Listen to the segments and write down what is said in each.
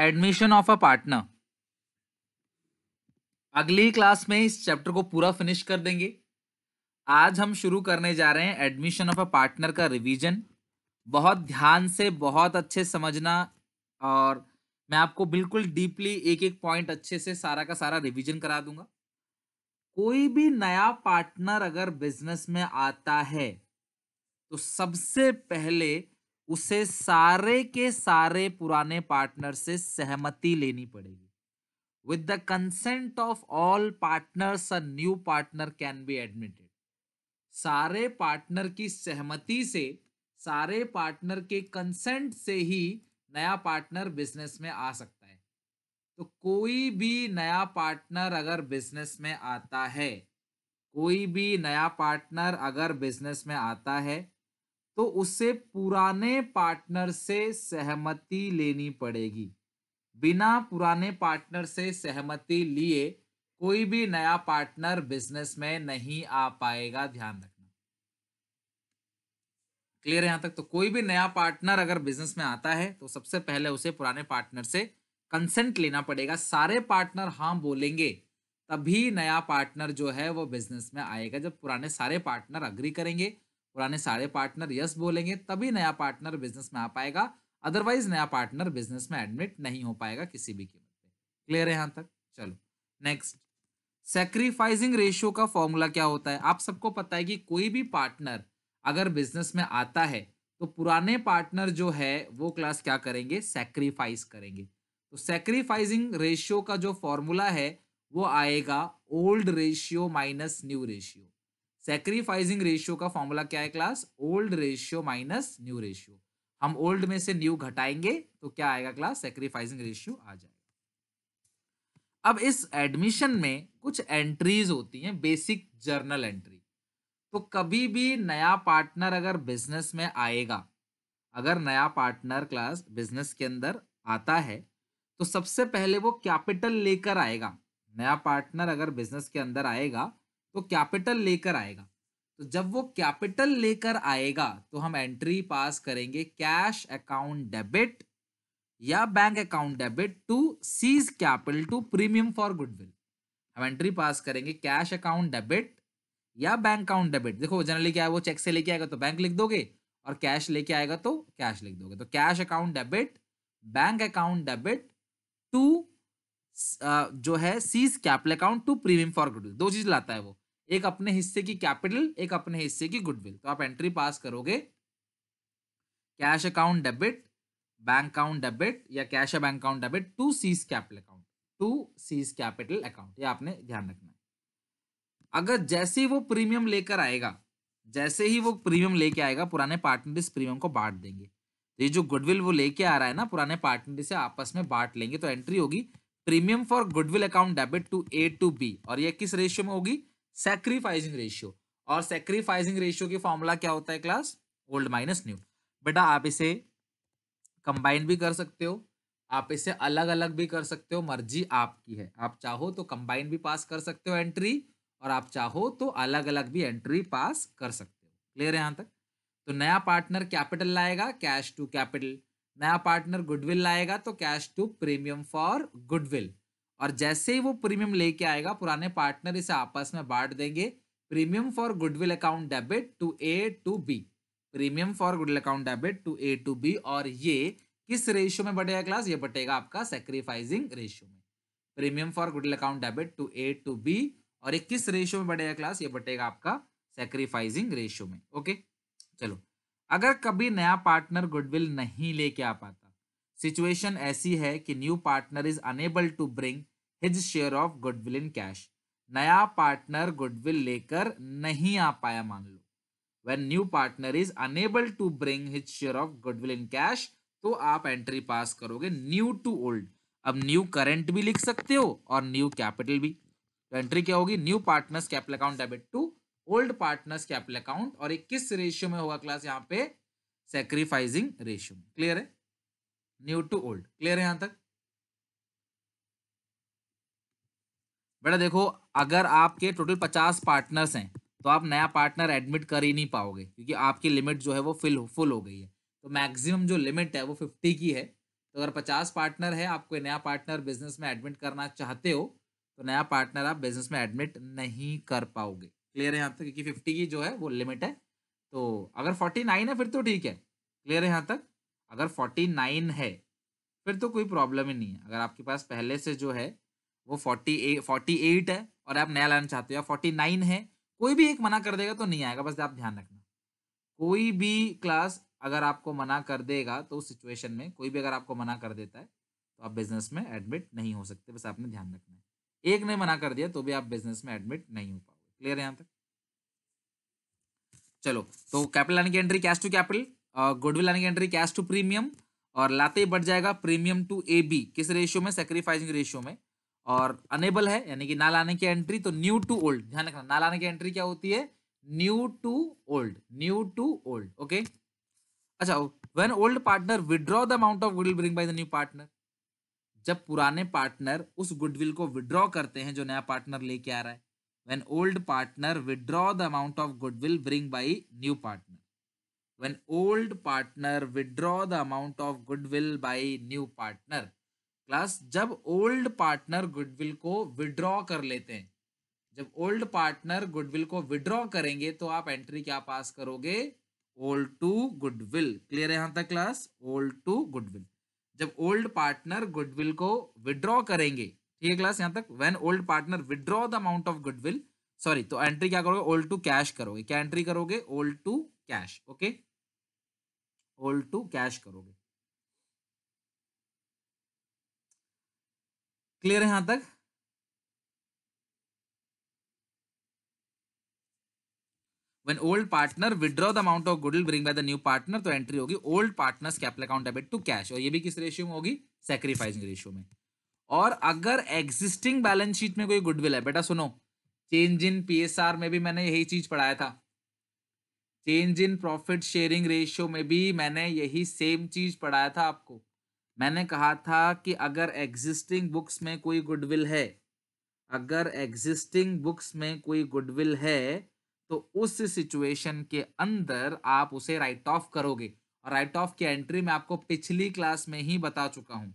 Admission of a partner अगली class में इस चैप्टर को पूरा फिनिश कर देंगे आज हम शुरू करने जा रहे हैं एडमिशन ऑफ अ पार्टनर का रिवीजन बहुत ध्यान से बहुत अच्छे समझना और मैं आपको बिल्कुल डीपली एक एक पॉइंट अच्छे से सारा का सारा रिवीजन करा दूंगा कोई भी नया पार्टनर अगर बिजनेस में आता है तो सबसे पहले उसे सारे के सारे पुराने पार्टनर से सहमति लेनी पड़ेगी with the consent of all partners a new partner can be admitted सारे पार्टनर की सहमति से सारे पार्टनर के कंसेंट से ही नया पार्टनर बिजनेस में आ सकता है तो कोई भी नया पार्टनर अगर बिजनेस में आता है कोई भी नया पार्टनर अगर बिजनेस में आता है तो उसे पुराने पार्टनर से सहमति लेनी पड़ेगी बिना पुराने पार्टनर से सहमति लिए कोई भी नया पार्टनर बिजनेस में नहीं आ पाएगा ध्यान रखना क्लियर है यहां तक तो कोई भी नया पार्टनर अगर बिजनेस में आता है तो सबसे पहले उसे पुराने पार्टनर से कंसेंट लेना पड़ेगा सारे पार्टनर हाँ बोलेंगे तभी नया पार्टनर जो है वो बिजनेस में आएगा जब पुराने सारे पार्टनर अग्री करेंगे पुराने सारे पार्टनर यस बोलेंगे तभी नया पार्टनर बिजनेस में आ पाएगा अदरवाइज नया पार्टनर बिजनेस में एडमिट नहीं हो पाएगा किसी भी कीमत पे क्लियर है यहाँ तक चलो नेक्स्ट सेक्रीफाइसिंग रेशियो का फॉर्मूला क्या होता है आप सबको पता है कि कोई भी पार्टनर अगर बिजनेस में आता है तो पुराने पार्टनर जो है वो क्लास क्या करेंगे सेक्रीफाइस करेंगे तो सेक्रीफाइसिंग रेशियो का जो फॉर्मूला है वो आएगा old ratio minus new ratio sacrificing ratio का फॉर्मूला क्या है class old ratio minus new ratio हम ओल्ड में से न्यू घटाएंगे तो क्या आएगा क्लास सेक्रीफाइसिंग रेशियो आ जाएगा अब इस एडमिशन में कुछ एंट्रीज होती हैं बेसिक जर्नल एंट्री तो कभी भी नया पार्टनर अगर बिजनेस में आएगा अगर नया पार्टनर क्लास बिजनेस के अंदर आता है तो सबसे पहले वो कैपिटल लेकर आएगा नया पार्टनर अगर बिजनेस के अंदर आएगा तो कैपिटल लेकर आएगा तो जब वो कैपिटल लेकर आएगा तो हम एंट्री पास करेंगे कैश अकाउंट डेबिट या bank account debit to C's capital to premium for goodwill हम एंट्री पास करेंगे कैश अकाउंट डेबिट या बैंक अकाउंट डेबिट देखो जनरली क्या है वो चेक से लेके आएगा तो बैंक लिख दोगे और कैश लेके आएगा तो कैश लिख दोगे तो cash account debit bank account debit to जो है C's capital account to premium for goodwill दो चीज लाता है वो एक अपने हिस्से की कैपिटल एक अपने हिस्से की गुडविल तो आप एंट्री पास करोगे cash account debit bank account debit या cash bank account debit to C's capital account to C's capital account ये आपने ध्यान रखना है अगर जैसे ही वो प्रीमियम लेकर आएगा जैसे ही वो प्रीमियम लेके आएगा पुराने पार्टनर इस प्रीमियम को बांट देंगे तो ये जो गुडविल वो लेके आ रहा है ना पुराने पार्टनर से आपस में बांट लेंगे तो एंट्री होगी premium for goodwill account debit to A to B और ये किस रेशियो में होगी सेक्रीफाइसिंग रेशियो और सेक्रीफाइसिंग रेशियो की फॉर्मूला क्या होता है क्लास ओल्ड माइनस न्यू बेटा आप इसे कंबाइन भी कर सकते हो आप इसे अलग अलग भी कर सकते हो मर्जी आपकी है आप चाहो तो कंबाइन भी पास कर सकते हो एंट्री और आप चाहो तो अलग अलग भी एंट्री पास कर सकते हो क्लियर है यहाँ तक तो नया पार्टनर कैपिटल लाएगा कैश टू कैपिटल नया पार्टनर गुडविल लाएगा तो cash to premium for goodwill और जैसे ही वो प्रीमियम लेके आएगा पुराने पार्टनर इसे आपस में बांट देंगे premium for goodwill account debit to A to B premium for goodwill account debit to A to B और ये किस रेशियो में बढ़ेगा क्लास ये बटेगा आपका सेक्रीफाइजिंग रेशियो में premium for goodwill account debit to A to B और ये किस रेशियो में बढ़ेगा क्लास ये बटेगा आपका सेक्रीफाइजिंग रेशियो में ओके चलो अगर कभी नया पार्टनर गुडविल नहीं लेके आ पाता सिचुएशन ऐसी है कि new partner is unable to bring his share of goodwill in cash नया पार्टनर गुडविल लेकर नहीं आ पाया मान लो when new partner is unable to bring his share of goodwill in cash तो आप एंट्री पास करोगे न्यू टू ओल्ड अब न्यू करेंट भी लिख सकते हो और न्यू कैपिटल भी तो एंट्री क्या होगी new partners capital account debit to old partners capital account और एक किस रेशियो में होगा क्लास यहाँ पे सेक्रीफाइजिंग रेशियो क्लियर है न्यू टू ओल्ड क्लियर है यहाँ तक बेटा देखो अगर आपके टोटल पचास पार्टनर्स हैं तो आप नया पार्टनर एडमिट कर ही नहीं पाओगे क्योंकि आपकी लिमिट जो है वो फिल फुल हो गई है तो मैक्सिमम जो लिमिट है वो फिफ्टी की है तो अगर पचास पार्टनर है आप कोई नया पार्टनर बिजनेस में एडमिट करना चाहते हो तो नया पार्टनर आप बिजनेस में एडमिट नहीं कर पाओगे क्लियर है यहाँ तक क्योंकि फिफ्टी की जो है वो लिमिट है तो अगर फोर्टी नाइन है फिर तो ठीक है क्लियर है यहाँ तक अगर फोर्टी नाइन है फिर तो कोई प्रॉब्लम ही नहीं है अगर आपके पास पहले से जो है वो फोर्टी फोर्टी एट है और आप नया लाना चाहते हो फोर्टी नाइन है कोई भी एक मना कर देगा तो नहीं आएगा बस आप ध्यान रखना कोई भी क्लास अगर आपको मना कर देगा तो उस सिचुएशन में कोई भी अगर आपको मना कर देता है तो आप बिजनेस में एडमिट नहीं हो सकते बस आपने ध्यान रखना है एक ने मना कर दिया तो भी आप बिजनेस में एडमिट नहीं हो पाओगे क्लियर है यहाँ तक चलो तो कैपिटल लाने की entry cash to capital goodwill लाने की एंट्री कैश टू प्रीमियम और लाते ही बढ़ जाएगा प्रीमियम टू ए बी किस रेशियो में सेक्रीफाइसिंग रेशियो में और अनेबल है यानी कि ना लाने की एंट्री तो न्यू टू ओल्ड ध्यान रखना ना लाने की एंट्री क्या होती है new to old new to old okay अच्छा when old partner withdraw the amount of goodwill bring by the new partner जब पुराने पार्टनर उस गुडविल को विड्रॉ करते हैं जो नया पार्टनर लेके आ रहा है when old partner withdraw the amount of goodwill bring by new partner when old partner withdraw the amount of goodwill by new partner class जब ओल्ड पार्टनर गुडविल को विड्रॉ कर लेते हैं जब ओल्ड पार्टनर गुडविल को withdraw करेंगे तो आप एंट्री क्या पास करोगे ओल्ड टू गुडविल क्लियर है यहां तक क्लास ओल्ड टू गुडविल जब ओल्ड पार्टनर गुडविल को विड्रॉ करेंगे ठीक है क्लास यहां तक when old partner withdraw the amount of goodwill sorry तो एंट्री क्या करोगे ओल्ड टू कैश करोगे क्या एंट्री करोगे old to cash okay old to cash करोगे क्लियर है यहां तक when old partner withdraw the amount of good bring by the new partner तो एंट्री होगी old partner capital account debit to cash और ये भी किस रेशियो में होगी सेक्रीफाइसिंग रेशियो में और अगर एग्जिस्टिंग बैलेंस शीट में कोई गुडविल है बेटा सुनो change in P S R में भी मैंने यही चीज पढ़ाया था change in profit sharing ratio में भी मैंने यही सेम चीज पढ़ाया था आपको मैंने कहा था कि अगर एग्जिस्टिंग बुक्स में कोई गुडविल है अगर एग्जिस्टिंग बुक्स में कोई गुडविल है तो उस सिचुएशन के अंदर आप उसे राइट ऑफ करोगे और राइट ऑफ की एंट्री मैं आपको पिछली क्लास में ही बता चुका हूँ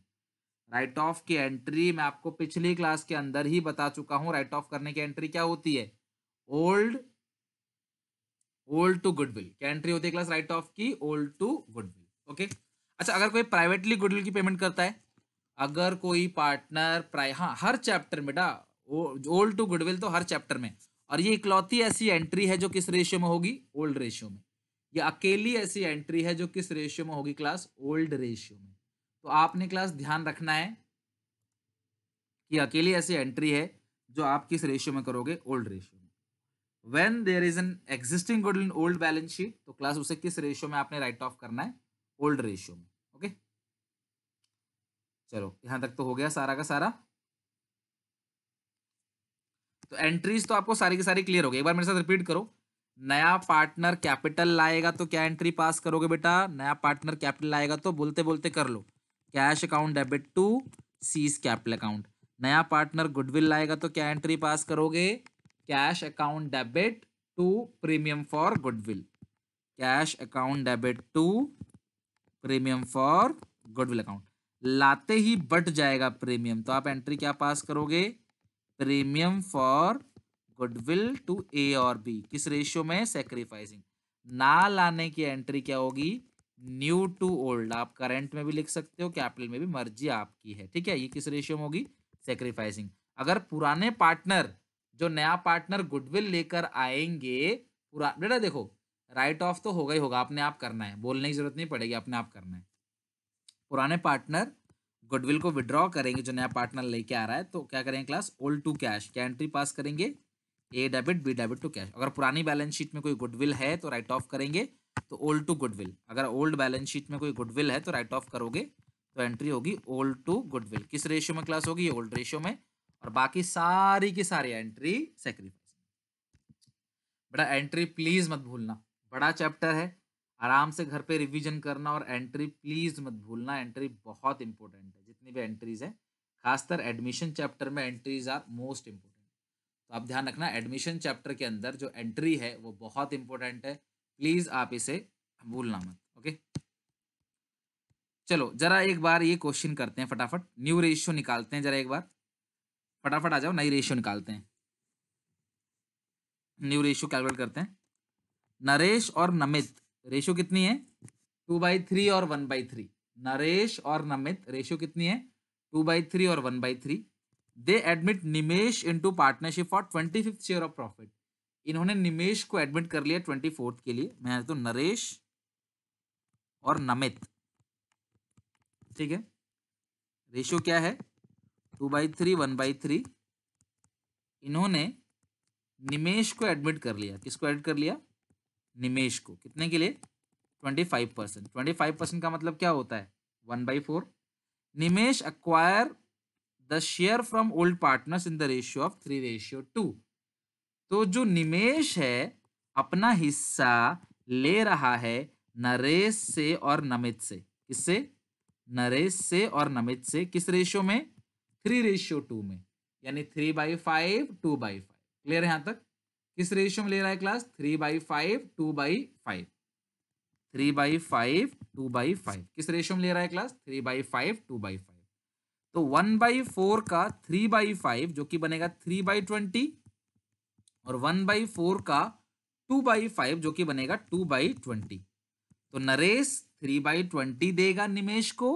राइट ऑफ की एंट्री मैं आपको पिछली क्लास के अंदर ही बता चुका हूँ राइट ऑफ करने की एंट्री क्या होती है ओल्ड ओल्ड टू गुडविल क्या एंट्री होती है क्लास राइट ऑफ की ओल्ड टू गुडविल ओके अच्छा अगर कोई प्राइवेटली गुडविल की पेमेंट करता है अगर कोई पार्टनर प्राय हाँ हर चैप्टर में डा ओल्ड टू गुडविल तो हर चैप्टर में और ये इकलौती ऐसी एंट्री है जो किस रेशियो में होगी ओल्ड रेशियो में ये अकेली ऐसी एंट्री है जो किस रेशियो में होगी क्लास ओल्ड रेशियो में तो आपने क्लास ध्यान रखना है कि अकेली ऐसी एंट्री है जो आप किस रेशियो में करोगे ओल्ड रेशियो में when there is an existing good in old balance sheet तो क्लास उसे किस रेशियो में आपने राइट ऑफ करना है ओल्ड रेशियो में ओके चलो यहां तक तो हो गया सारा का सारा तो एंट्रीज तो आपको सारी की सारी क्लियर हो गई एक बार मेरे साथ रिपीट करो नया पार्टनर कैपिटल लाएगा तो क्या एंट्री पास करोगे बेटा नया पार्टनर कैपिटल लाएगा तो बोलते बोलते कर लो cash account debit to C's capital account नया पार्टनर गुडविल लाएगा तो क्या एंट्री पास करोगे cash account debit to premium for goodwill cash account debit to premium for goodwill account लाते ही बट जाएगा प्रीमियम तो आप एंट्री क्या पास करोगे premium for goodwill to A और बी किस रेशियो में सेक्रीफाइसिंग ना लाने की एंट्री क्या होगी न्यू टू ओल्ड आप करेंट में भी लिख सकते हो कैपिटल में भी मर्जी आपकी है ठीक है ये किस रेशियो में होगी सेक्रीफाइसिंग अगर पुराने पार्टनर जो नया पार्टनर गुडविल लेकर आएंगे पुरा बेटा देखो राइट ऑफ तो होगा ही होगा अपने आप करना है बोलने की जरूरत नहीं पड़ेगी अपने आप करना है पुराने पार्टनर गुडविल को विड्रॉ करेंगे जो नया पार्टनर लेके आ रहा है तो क्या करेंगे क्लास ओल्ड टू कैश क्या एंट्री पास करेंगे A debit B debit to cash अगर पुरानी बैलेंस शीट में कोई गुडविल है तो राइट ऑफ करेंगे तो ओल्ड टू गुडविल अगर ओल्ड बैलेंस शीट में कोई गुडविल है तो राइट ऑफ करोगे तो एंट्री होगी ओल्ड टू गुडविल किस रेशियो में क्लास होगी ओल्ड रेशियो में और बाकी सारी की सारी एंट्री सेक्रीफाइस बेटा एंट्री प्लीज मत भूलना बड़ा चैप्टर है आराम से घर पे रिवीजन करना और एंट्री प्लीज़ मत भूलना एंट्री बहुत इंपॉर्टेंट है जितनी भी एंट्रीज है खासकर एडमिशन चैप्टर में एंट्रीज आर मोस्ट इंपॉर्टेंट तो आप ध्यान रखना एडमिशन चैप्टर के अंदर जो एंट्री है वो बहुत इंपॉर्टेंट है प्लीज़ आप इसे भूलना मत ओके चलो जरा एक बार ये क्वेश्चन करते हैं फटाफट न्यू रेशियो निकालते हैं जरा एक बार फटाफट आ जाओ नई रेशियो निकालते हैं न्यू रेशियो कैलकुलेट करते हैं नरेश और नमित रेशो कितनी है टू बाई थ्री और वन बाई थ्री नरेश और नमित रेशो कितनी है टू बाई थ्री और one by three they admit Nimesh into partnership for twenty fifth share of profit इन्होंने निमेश को एडमिट कर लिया ट्वेंटी फोर्थ के लिए मैं तो नरेश और नमित ठीक है रेशो क्या है two by three one by three इन्होंने निमेश को एडमिट कर लिया किसको एड कर लिया निमेश को कितने के लिए twenty five percent twenty five percent का मतलब क्या होता है one by four Nimesh acquire the share from old partners in the ratio of three ratio two तो जो निमेश है अपना हिस्सा ले रहा है नरेश से और नमित से किससे नरेश से और नमित से किस रेशियो में थ्री रेशियो टू में यानी three by five two by five clear है यहाँ तक किस रेशियो में ले रहा है class three by five two by five three by five two by five किस रेशियो में ले रहा है class three by five two by five तो वन बाई फोर का थ्री बाई फाइव जो कि बनेगा थ्री बाई ट्वेंटी और वन बाई फोर का टू बाई फाइव जो कि बनेगा टू बाई ट्वेंटी तो नरेश थ्री बाई ट्वेंटी देगा निमेश को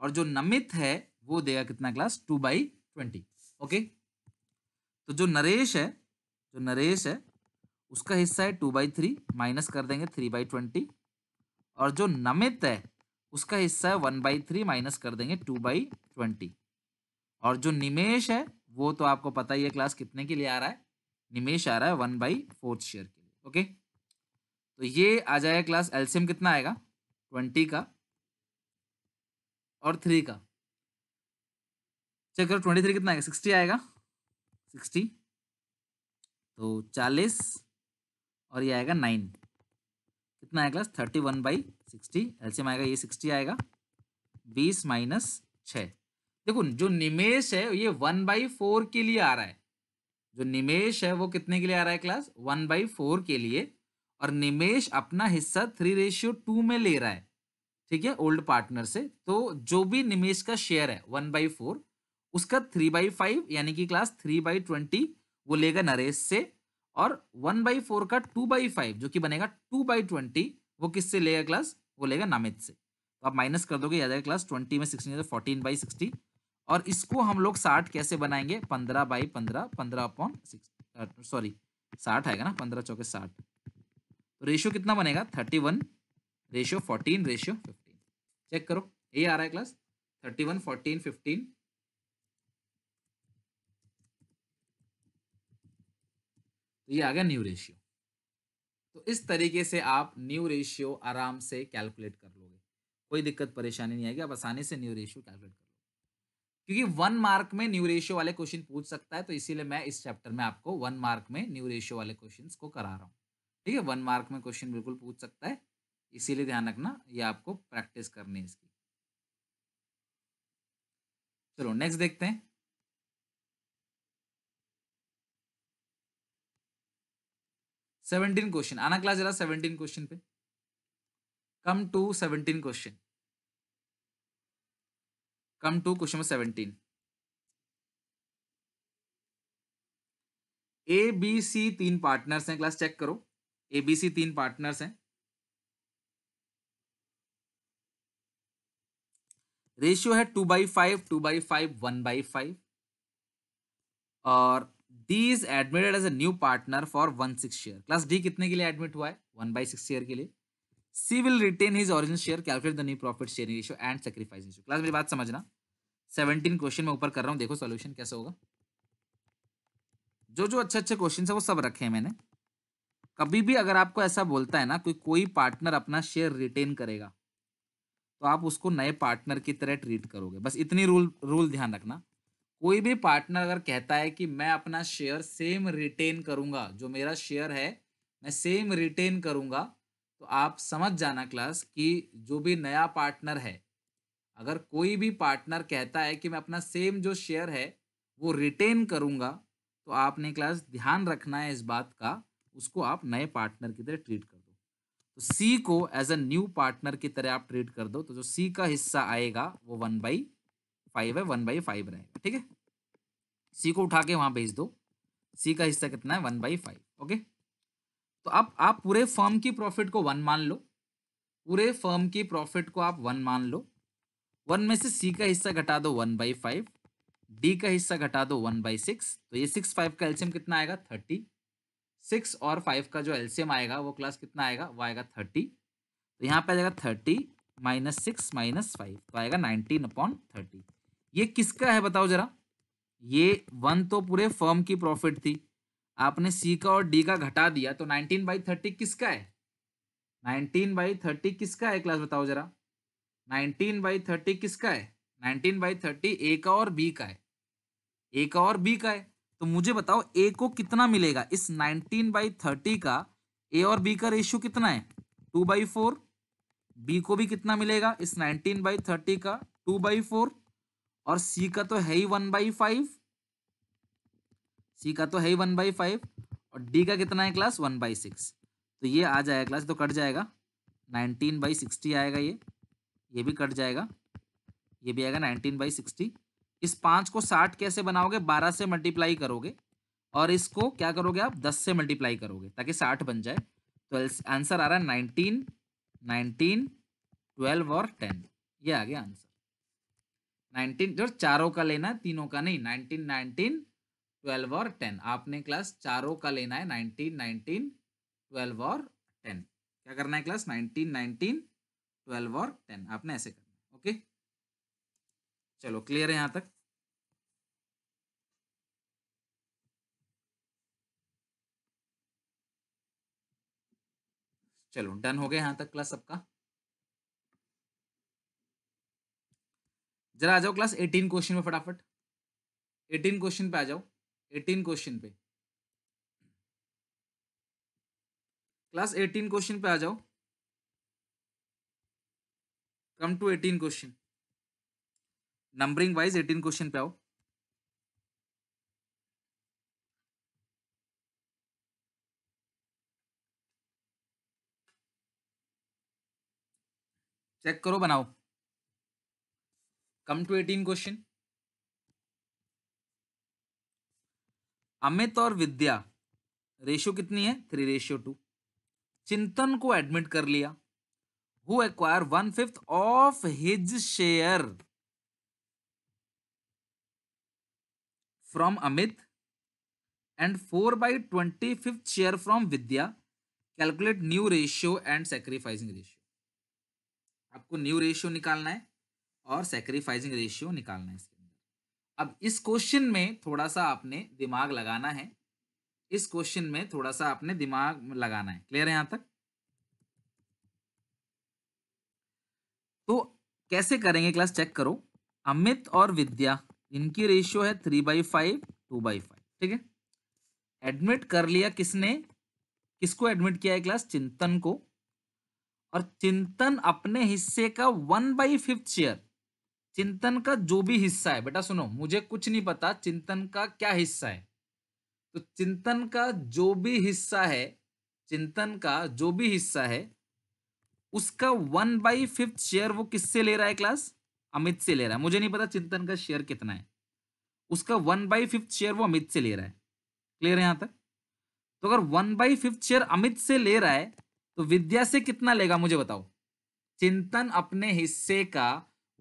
और जो नमित है वो देगा कितना class two by twenty okay तो जो नरेश है जो नरेश है उसका हिस्सा है टू बाई थ्री माइनस कर देंगे थ्री बाई ट्वेंटी और जो नमित है उसका हिस्सा है वन बाई थ्री माइनस कर देंगे टू बाई ट्वेंटी और जो निमेश है वो तो आपको पता ही है क्लास कितने के लिए आ रहा है निमेश आ रहा है वन बाई फोर्थ शेयर के लिए ओके तो ये आ जाएगा क्लास एल्सियम कितना आएगा ट्वेंटी का और थ्री का चेक करो ट्वेंटी थ्री कितना आएगा सिक्सटी आएगा सिक्सटी तो चालीस और ये आएगा नाइन कितना आएगा class thirty one by sixty एल्सियम आएगा ये सिक्सटी आएगा बीस माइनस छ देखो जो निमेश है ये वन बाई फोर के लिए आ रहा है जो निमेश है वो कितने के लिए आ रहा है क्लास वन बाई फोर के लिए और निमेश अपना हिस्सा थ्री रेशियो टू में ले रहा है ठीक है ओल्ड पार्टनर से तो जो भी निमेश का शेयर है वन बाई फोर उसका थ्री बाई फाइव यानी कि क्लास थ्री बाई ट्वेंटी वो लेगा नरेश से और वन बाई फोर का टू बाई फाइव जो कि बनेगा टू बाई ट्वेंटी वो किससे लेगा क्लास वो लेगा नामित से तो आप माइनस कर दोगे याद आएगा क्लास ट्वेंटी में सिक्सटीन फोर्टीन बाई सिक्सटी और इसको हम लोग साठ कैसे बनाएंगे पंद्रह बाई पंद्रह पंद्रह अपॉन सिक्स सॉरी साठ आएगा ना पंद्रह चौके साठ तो रेशियो कितना बनेगा thirty one ratio fourteen ratio fifteen check करो यही आ रहा है class thirty one fourteen fifteen तो ये आ गया न्यू रेशियो तो इस तरीके से आप न्यू रेशियो आराम से कैलकुलेट कर लोगे कोई दिक्कत परेशानी नहीं आएगी आप आसानी से न्यू रेशियो कैलकुलेट कर लोगे क्योंकि वन मार्क में न्यू रेशियो वाले क्वेश्चन पूछ सकता है तो इसीलिए मैं इस चैप्टर में आपको वन मार्क में न्यू रेशियो वाले क्वेश्चन को करा रहा हूँ ठीक है वन मार्क में क्वेश्चन बिल्कुल पूछ सकता है इसीलिए ध्यान रखना ये आपको प्रैक्टिस करनी है इसकी चलो नेक्स्ट देखते हैं सेवनटीन क्वेश्चन आना क्लास जरा सेवनटीन क्वेश्चन पे come to seventeen question come to question seventeen A B C तीन पार्टनर्स हैं क्लास चेक करो ए बी सी तीन पार्टनर्स हैं रेशियो है two by five two by five one by five और D is admitted as a new partner for one six share class D कितने के लिए एडमिट हुआ है वन बाई सिक्स शेयर के लिए C will retain his original share calculate the new profit share ratio and sacrifice ratio class मेरी बात समझना सेवनटीन क्वेश्चन मैं ऊपर कर रहा हूँ देखो सोल्यूशन कैसे होगा जो जो अच्छे अच्छे क्वेश्चन है वो सब रखे हैं मैंने कभी भी अगर आपको ऐसा बोलता है ना कोई कोई पार्टनर अपना शेयर रिटेन करेगा तो आप उसको नए पार्टनर की तरह ट्रीट करोगे बस इतनी रूल रूल ध्यान रखना कोई भी पार्टनर अगर कहता है कि मैं अपना शेयर सेम रिटेन करूंगा जो मेरा शेयर है मैं सेम रिटेन करूंगा तो आप समझ जाना क्लास कि जो भी नया पार्टनर है अगर कोई भी पार्टनर कहता है कि मैं अपना सेम जो शेयर है वो रिटेन करूंगा तो आपने क्लास ध्यान रखना है इस बात का उसको आप नए पार्टनर की तरह ट्रीट कर दो तो सी को एज अ न्यू पार्टनर की तरह आप ट्रीट कर दो तो जो सी का हिस्सा आएगा वो वन बाई फाइव है वन बाई फाइव रहेगा ठीक है सी को उठा के वहाँ भेज दो सी का हिस्सा कितना है वन बाई फाइव ओके तो अब आप पूरे फर्म की प्रॉफिट को वन मान लो पूरे फर्म की प्रॉफिट को आप वन मान लो वन में से सी का हिस्सा घटा दो वन बाई फाइव डी का हिस्सा घटा दो वन बाई सिक्स तो ये सिक्स फाइव का एल्शियम कितना आएगा थर्टी सिक्स और फाइव का जो एल्शियम आएगा वो क्लास कितना आएगा वो आएगा थर्टी तो यहाँ पे आ जाएगा thirty minus six minus five तो आएगा नाइनटीन अपॉन थर्टी ये किसका है बताओ जरा ये वन तो पूरे फर्म की प्रॉफिट थी आपने सी का और डी का घटा दिया तो नाइनटीन बाई थर्टी किसका है नाइनटीन बाई थर्टी किसका है क्लास बताओ जरा नाइनटीन बाई थर्टी किसका है नाइनटीन बाई थर्टी ए का और बी का है ए का और बी का है तो मुझे बताओ ए को कितना मिलेगा इस नाइनटीन बाई थर्टी का ए और बी का रेशियो कितना है टू बाई फोर बी को भी कितना मिलेगा इस नाइनटीन बाई थर्टी का टू बाई फोर और सी का तो है ही वन बाई फाइव सी का तो है ही वन बाई फाइव और डी का कितना है क्लास वन बाई सिक्स तो ये आ जाएगा क्लास तो कट जाएगा नाइनटीन बाई सिक्सटी आएगा ये ये भी कट जाएगा ये भी आएगा नाइनटीन बाई सिक्सटी इस पाँच को साठ कैसे बनाओगे बारह से मल्टीप्लाई करोगे और इसको क्या करोगे आप दस से मल्टीप्लाई करोगे ताकि साठ बन जाए तो आंसर आ रहा है नाइनटीन नाइनटीन ट्वेल्व और टेन ये आ गया आंसर नाइनटीन जो चारों का लेना है तीनों का नहीं नाइनटीन नाइनटीन ट्वेल्व और टेन आपने क्लास चारों का लेना है नाइनटीन नाइनटीन ट्वेल्व और टेन क्या करना है क्लास नाइनटीन नाइनटीन ट्वेल्व और टेन आपने ऐसे करना है ओके चलो क्लियर है यहाँ तक चलो डन हो गया यहाँ तक क्लास सबका जरा आ जाओ क्लास एटीन क्वेश्चन में फटाफट एटीन क्वेश्चन पे आ जाओ एटीन क्वेश्चन पे क्लास एटीन क्वेश्चन पे आ जाओ come to eighteen question numbering wise eighteen question पे आओ चेक करो बनाओ come to 18 question अमित और विद्या रेशियो कितनी है थ्री रेशियो टू चिंतन को एडमिट कर लिया who acquire one fifth of his share from Amit and four by twenty fifth share from Vidya calculate new ratio and sacrificing ratio आपको न्यू रेशियो निकालना है और सेक्रीफाइसिंग रेशियो निकालना है इसके अंदर अब इस क्वेश्चन में थोड़ा सा आपने दिमाग लगाना है इस क्वेश्चन में थोड़ा सा आपने दिमाग लगाना है क्लियर है यहां तक तो कैसे करेंगे क्लास चेक करो अमित और विद्या इनकी रेशियो है three by five two by five ठीक है एडमिट कर लिया किसने किसको एडमिट किया है क्लास चिंतन को और चिंतन अपने हिस्से का वन बाई फिफ्थ शेयर चिंतन का जो भी हिस्सा है बेटा सुनो मुझे कुछ नहीं पता चिंतन का क्या हिस्सा है तो चिंतन का जो भी हिस्सा है चिंतन का जो भी हिस्सा है उसका वन बाई फिफ्थ शेयर वो किससे ले रहा है क्लास अमित से ले रहा है मुझे नहीं पता चिंतन का शेयर कितना है उसका वन बाई फिफ्थ शेयर वो अमित से ले रहा है क्लियर है यहाँ तक तो अगर one by fifth share Amit से ले रहा है तो विद्या से कितना लेगा मुझे बताओ चिंतन अपने हिस्से का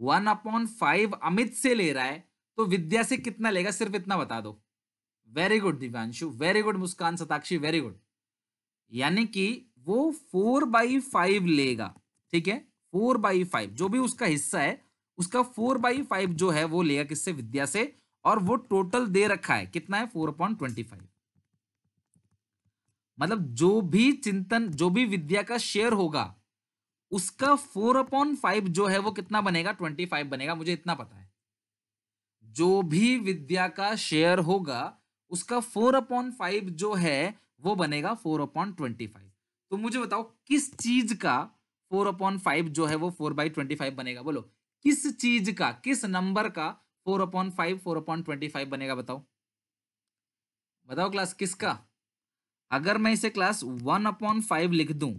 वन अपॉन फाइव अमित से ले रहा है तो विद्या से कितना लेगा सिर्फ इतना बता दो very good Divyanshu very good Muskan Satakshi very good यानी कि वो फोर बाई फाइव लेगा ठीक है फोर बाई फाइव जो भी उसका हिस्सा है उसका फोर बाई फाइव जो है वो लेगा किससे विद्या से और वो टोटल दे रखा है कितना है फोर पॉइंट ट्वेंटी फाइव मतलब जो भी चिंतन जो भी विद्या का शेयर होगा उसका फोर अपॉन फाइव जो है वो कितना बनेगा ट्वेंटी फाइव बनेगा मुझे इतना पता है जो भी विद्या का शेयर होगा उसका फोर अपॉन फाइव जो है वो बनेगा फोर अपॉन ट्वेंटी फाइव तो मुझे बताओ किस चीज का फोर अपॉन फाइव जो है वो फोर बाई ट्वेंटी फाइव बनेगा बोलो किस चीज का किस नंबर का four upon five four upon twenty five बनेगा बताओ बताओ क्लास किसका अगर मैं इसे क्लास वन अपॉन फाइव लिख दूं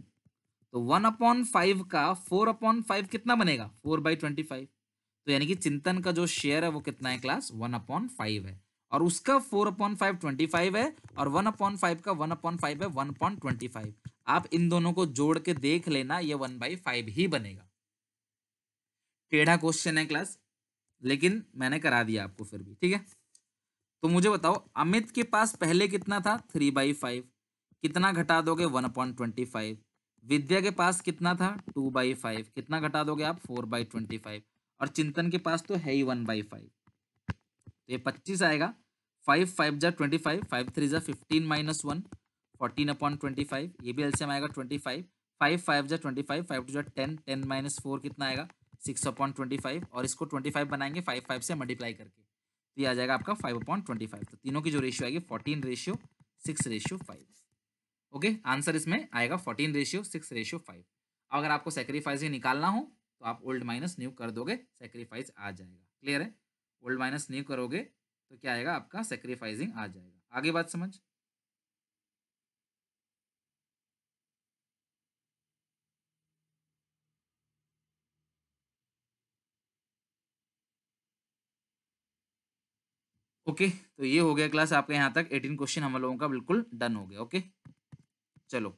तो वन अपॉन फाइव का फोर अपॉन फाइव कितना बनेगा फोर बाई ट्वेंटी फाइव तो यानी कि चिंतन का जो शेयर है वो कितना है क्लास वन अपॉन फाइव है और उसका four upon five twenty five है और वन अपॉन फाइव का वन अपॉन फाइव है वन अपॉन ट्वेंटी फाइव आप इन दोनों को जोड़ के देख लेना ये वन बाई फाइव ही बनेगा टेढ़ा क्वेश्चन है क्लास लेकिन मैंने करा दिया आपको फिर भी ठीक है तो मुझे बताओ अमित के पास पहले कितना था थ्री बाई फाइव कितना घटा दोगे one upon twenty five Vidya के पास कितना था टू बाई फाइव कितना घटा दोगे आप फोर बाई ट्वेंटी फाइव और चिंतन के पास तो है ही वन बाई फाइव तो ये पच्चीस आएगा फाइव फाइव जा ट्वेंटी फाइव फाइव थ्री जा fifteen minus one fourteen upon twenty five ये भी एल्सियम आएगा ट्वेंटी फाइव फाइव फाइव जा ट्वेंटी फाइव फाइव टू जो टेन टेन माइनस फोर कितना आएगा सिक्स अपॉन ट्वेंटी फाइव और इसको ट्वेंटी फाइव बनाएंगे फाइव फाइव से मल्टीप्लाई करके तो ये आ जाएगा आपका फाइव अपॉन ट्वेंटी फाइव तो तीनों की जो रेशियो आएगी fourteen ratio six ratio five okay answer इसमें आएगा fourteen ratio six ratio five अगर आपको सेक्रीफाइस ही निकालना हो तो आप ओल्ड माइनस न्यू कर दोगे सेक्रीफाइस आ जाएगा क्लियर है ओल्ड माइनस न्यू करोगे तो क्या आएगा आपका सेक्रीफाइसिंग आ जाएगा आगे बात समझ ओके okay, तो ये हो गया क्लास आपके यहाँ तक 18 क्वेश्चन हम लोगों का बिल्कुल डन हो गया ओके okay? चलो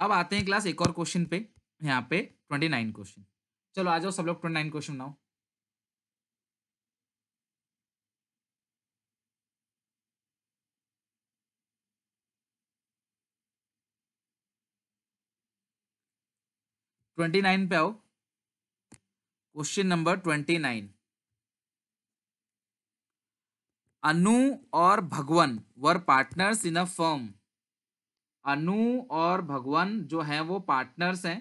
अब आते हैं क्लास एक और क्वेश्चन पे यहाँ पे ट्वेंटी नाइन क्वेश्चन चलो आ जाओ सब लोग ट्वेंटी नाइन क्वेश्चन बनाओ ट्वेंटी नाइन पे आओ question number twenty nine Anu और भगवन वर पार्टनर्स इन अ फर्म अनु और भगवान जो हैं वो पार्टनर्स हैं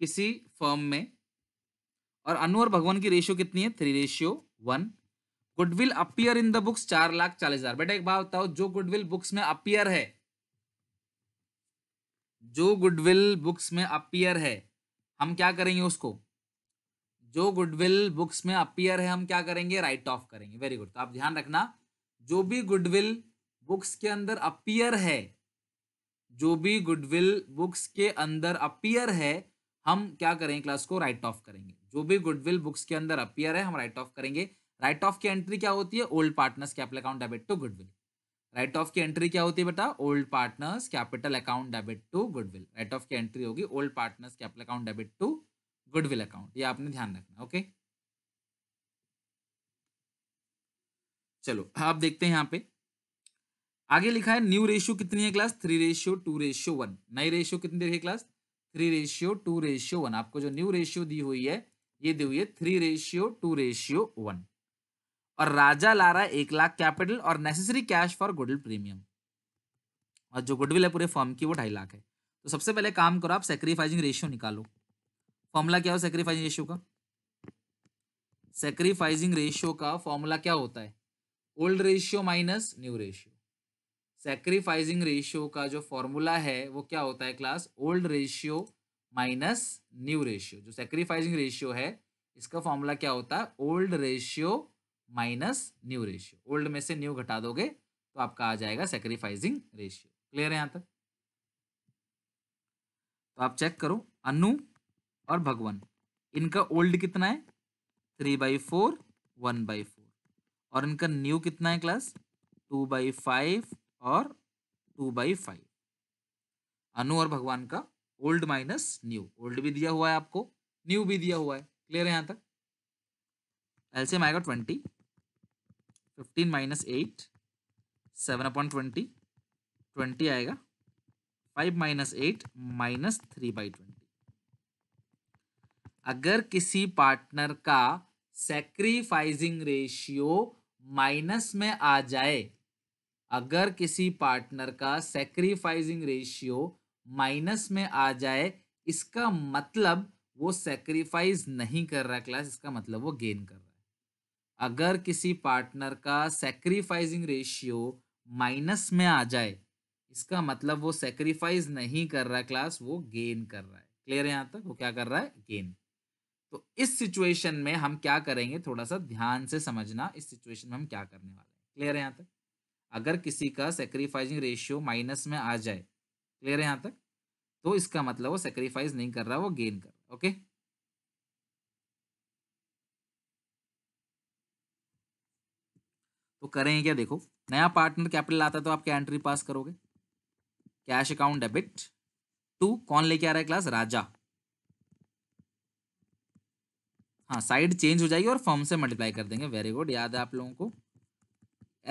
किसी फर्म में और अनु और भगवान की रेशियो कितनी है three ratio one goodwill appear in the books चार लाख चालीस हजार बेटा एक बात बताओ जो गुडविल बुक्स में अपियर है जो गुडविल बुक्स में अपियर है हम क्या करेंगे उसको जो गुडविल बुक्स में अपियर है हम क्या करेंगे राइट ऑफ करेंगे वेरी गुड तो आप ध्यान रखना जो भी गुडविल बुक्स के अंदर अपियर है जो भी गुडविल बुक्स के अंदर अपियर है हम क्या करेंगे क्लास को राइट ऑफ करेंगे जो भी गुडविल बुक्स के अंदर अपियर है हम राइट ऑफ करेंगे राइट ऑफ की एंट्री क्या होती है old partners capital account debit to goodwill write off की एंट्री क्या होती है बेटा old partners capital account debit to goodwill write off की एंट्री होगी old partners capital account debit to goodwill account ये आपने ध्यान रखना ओके चलो आप देखते हैं यहां पे आगे लिखा है न्यू रेशियो कितनी है class three ratio two ratio one नई रेशियो कितनी देखिए class three ratio two ratio one आपको जो न्यू रेशियो दी हुई है ये दी हुई है three ratio two ratio one और राजा ला रहा है एक लाख कैपिटल और necessary cash for goodwill premium और जो गुडविल है पूरे फॉर्म की वो ढाई लाख है तो सबसे पहले काम करो आप सेक्रीफाइजिंग रेशियो निकालो फॉर्मूला क्या हो सेक्रीफाइजिंग रेशियो का सेक्रीफाइजिंग रेशियो का फॉर्मूला क्या होता है old ratio minus new ratio sacrificing ratio का जो फॉर्मूला है वो क्या होता है class old ratio minus new ratio जो सेक्रीफाइजिंग रेशियो है इसका फॉर्मूला क्या होता है old ratio minus new ratio old में से न्यू घटा दोगे तो आपका आ जाएगा सेक्रीफाइजिंग रेशियो क्लियर है यहां तक तो आप चेक करो अनु और भगवान इनका ओल्ड कितना है three by four one by four और इनका न्यू कितना है क्लास टू बाई फाइव और टू बाई फाइव अनु और भगवान का ओल्ड माइनस न्यू ओल्ड भी दिया हुआ है आपको न्यू भी दिया हुआ है क्लियर है यहाँ तक एलसीएम आएगा twenty fifteen minus eight seven upon twenty twenty आएगा five minus eight minus three by twenty अगर किसी पार्टनर का सेक्रीफाइजिंग रेशियो माइनस में आ जाए अगर किसी पार्टनर का सेक्रीफाइजिंग रेशियो माइनस में आ जाए इसका मतलब वो सेक्रीफाइज नहीं कर रहा क्लास इसका मतलब वो गेन कर रहा है अगर किसी पार्टनर का सेक्रीफाइजिंग रेशियो माइनस में आ जाए इसका मतलब वो सेक्रीफाइज नहीं कर रहा क्लास वो गेन कर रहा है क्लियर है यहाँ तक वो क्या कर रहा है गेन तो इस सिचुएशन में हम क्या करेंगे थोड़ा सा ध्यान से समझना इस सिचुएशन में हम क्या करने वाले हैं क्लियर है यहाँ तक अगर किसी का सेक्रीफाइजिंग रेशियो माइनस में आ जाए क्लियर है यहाँ तक तो इसका मतलब वो सेक्रीफाइस नहीं कर रहा वो गेन कर रहा ओके तो करें क्या देखो नया पार्टनर कैपिटल आता है तो आप क्या एंट्री पास करोगे कैश अकाउंट डेबिट टू कौन लेके आ रहा है क्लास राजा हाँ साइड चेंज हो जाएगी और फॉर्म से मल्टीप्लाई कर देंगे वेरी गुड याद है आप लोगों को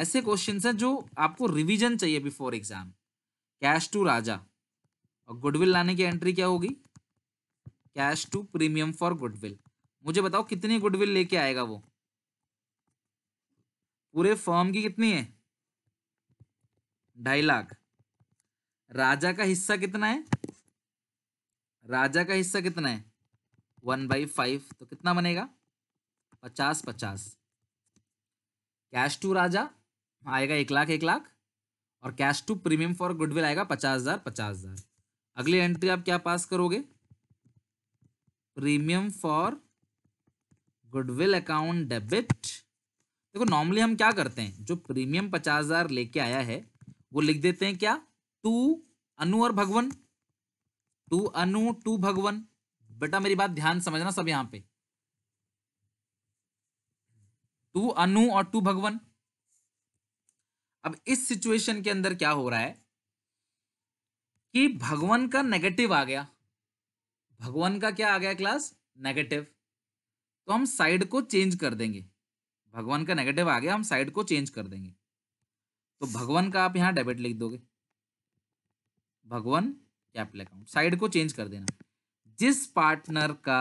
ऐसे क्वेश्चन हैं जो आपको रिवीजन चाहिए before exam cash to Raja और गुडविल लाने की एंट्री क्या होगी cash to premium for goodwill मुझे बताओ कितनी गुडविल लेके आएगा वो पूरे फॉर्म की कितनी है ढाई लाख राजा का हिस्सा कितना है राजा का हिस्सा कितना है वन बाई फाइव तो कितना बनेगा पचास पचास कैश टू राजा आएगा एक लाख एक लाख और cash to premium for goodwill आएगा पचास हज़ार पचास हज़ार अगली एंट्री आप क्या पास करोगे premium for goodwill account debit देखो नॉर्मली हम क्या करते हैं जो प्रीमियम पचास हज़ार लेके आया है वो लिख देते हैं क्या टू अनु और भगवन टू अनु टू भगवन बेटा मेरी बात ध्यान समझना सब यहां पे टू अनु और टू भगवान अब इस सिचुएशन के अंदर क्या हो रहा है कि भगवान का नेगेटिव आ गया भगवान का क्या आ गया क्लास नेगेटिव तो हम साइड को चेंज कर देंगे भगवान का नेगेटिव आ गया हम साइड को चेंज कर देंगे तो भगवान का आप यहाँ डेबिट लिख दोगे भगवान कैपिटल अकाउंट साइड को चेंज कर देना जिस पार्टनर का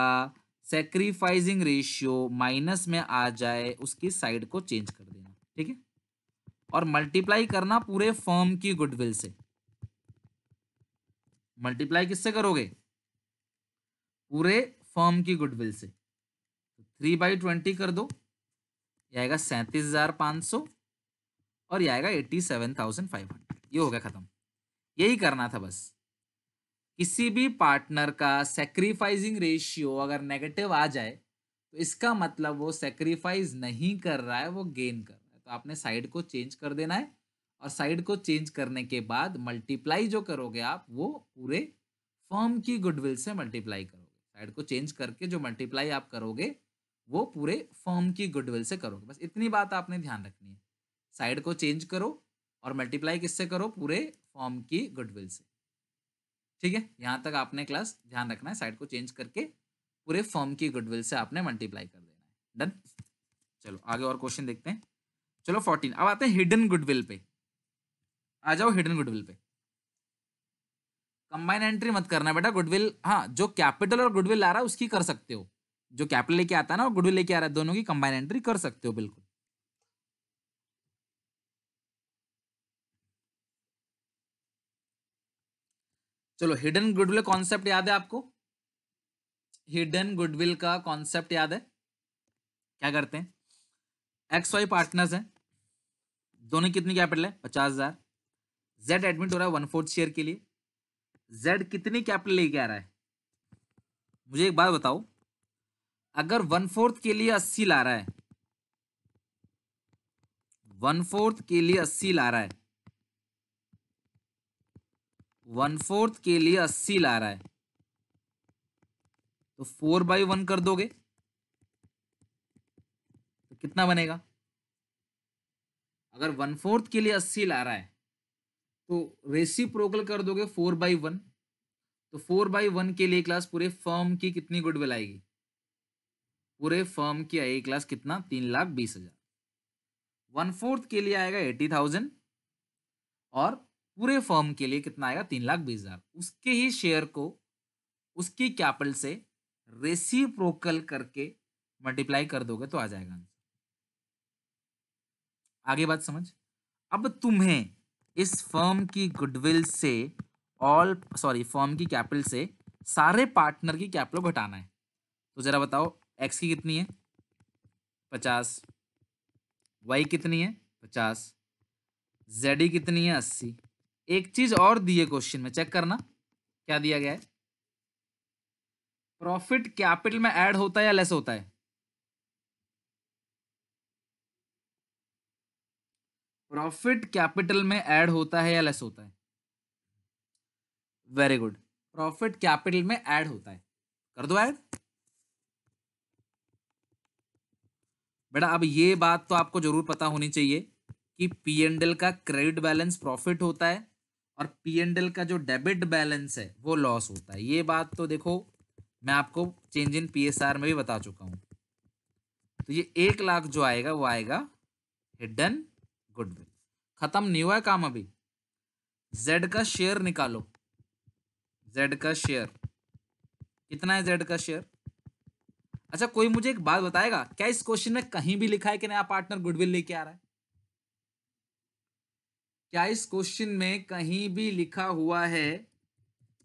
सेक्रीफाइजिंग रेशियो माइनस में आ जाए उसकी साइड को चेंज कर देना ठीक है और मल्टीप्लाई करना पूरे फॉर्म की गुडविल से मल्टीप्लाई किससे करोगे पूरे फॉर्म की गुडविल से थ्री बाई ट्वेंटी कर दो ये आएगा सैंतीस हजार पाँच सौ और यह आएगा eighty seven thousand five hundred ये हो गया ख़त्म यही करना था बस किसी भी पार्टनर का सेक्रीफाइजिंग रेशियो अगर नेगेटिव आ जाए तो इसका मतलब वो सेक्रीफाइज नहीं कर रहा है वो गेन कर रहा है तो आपने साइड को चेंज कर देना है और साइड को चेंज करने के बाद मल्टीप्लाई जो करोगे आप वो पूरे फर्म की गुडविल से मल्टीप्लाई करोगे साइड को चेंज करके जो मल्टीप्लाई आप करोगे वो पूरे फर्म की गुडविल से करोगे बस इतनी बात आपने ध्यान रखनी है साइड को चेंज करो और मल्टीप्लाई किससे करो पूरे फॉर्म की गुडविल से ठीक है यहाँ तक आपने क्लास ध्यान रखना है साइड को चेंज करके पूरे फॉर्म की गुडविल से आपने मल्टीप्लाई कर देना है डन चलो आगे और क्वेश्चन देखते हैं चलो फोर्टीन अब आते हैं हिडन गुडविल पे आ जाओ हिडन गुडविल पे कंबाइन एंट्री मत करना बेटा गुडविल हाँ जो कैपिटल और गुडविल आ रहा है उसकी कर सकते हो जो कैपिटल लेके आता है ना और गुडविल लेके आ रहा है दोनों की कंबाइन एंट्री कर सकते हो बिल्कुल चलो हिडन गुडविल कॉन्सेप्ट याद है आपको हिडन गुडविल का कॉन्सेप्ट याद है क्या करते हैं एक्स वाई पार्टनर्स हैं दोनों कितनी कैपिटल है पचास हजार जेड एडमिट हो रहा है वन फोर्थ शेयर के लिए जेड कितनी कैपिटल लेके आ रहा है मुझे एक बात बताओ अगर वन फोर्थ के लिए अस्सी ला रहा है वन फोर्थ के लिए अस्सी ला रहा है वन फोर्थ के लिए अस्सी ला रहा है तो फोर बाई वन कर दोगे तो कितना बनेगा अगर वन फोर्थ के लिए अस्सी ला रहा है तो रेसी प्रोकल कर दोगे फोर बाई वन तो फोर बाई वन के लिए क्लास पूरे फर्म की कितनी गुडविल आएगी पूरे फर्म की आएगी क्लास कितना तीन लाख बीस हजार वन फोर्थ के लिए आएगा एटी थाउजेंड और पूरे फर्म के लिए कितना आएगा तीन लाख बीस हजार उसके ही शेयर को उसकी कैपिटल से रेसिप्रोकल करके मल्टीप्लाई कर दोगे तो आ जाएगा आंसर आगे बात समझ अब तुम्हें इस फर्म की गुडविल से ऑल सॉरी फर्म की कैपिटल से सारे पार्टनर की कैपिटल घटाना है तो जरा बताओ एक्स की कितनी है पचास वाई कितनी है पचास जेड कितनी है अस्सी एक चीज और दी है क्वेश्चन में चेक करना क्या दिया गया है प्रॉफिट कैपिटल में ऐड होता है या लेस होता है प्रॉफिट कैपिटल में ऐड होता है या लेस होता है वेरी गुड प्रॉफिट कैपिटल में ऐड होता है कर दो ऐड बेटा अब ये बात तो आपको जरूर पता होनी चाहिए कि पी एंड एल का क्रेडिट बैलेंस प्रॉफिट होता है और पी एंड एल का जो डेबिट बैलेंस है वो लॉस होता है ये बात तो देखो मैं आपको change in P S R में भी बता चुका हूँ तो ये एक लाख जो आएगा वो आएगा हिडन गुडविल खत्म नहीं हुआ है काम अभी जेड का शेयर निकालो जेड का शेयर कितना है जेड का शेयर अच्छा कोई मुझे एक बात बताएगा क्या इस क्वेश्चन में कहीं भी लिखा है कि नया पार्टनर गुडविल लेके आ रहा है क्या इस क्वेश्चन में कहीं भी लिखा हुआ है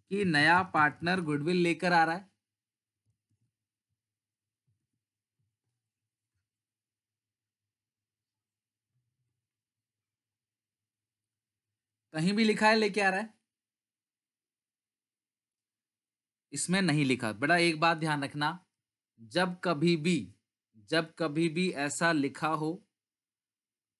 कि नया पार्टनर गुडविल लेकर आ रहा है कहीं भी लिखा है लेके आ रहा है इसमें नहीं लिखा बड़ा एक बात ध्यान रखना जब कभी भी जब कभी भी ऐसा लिखा हो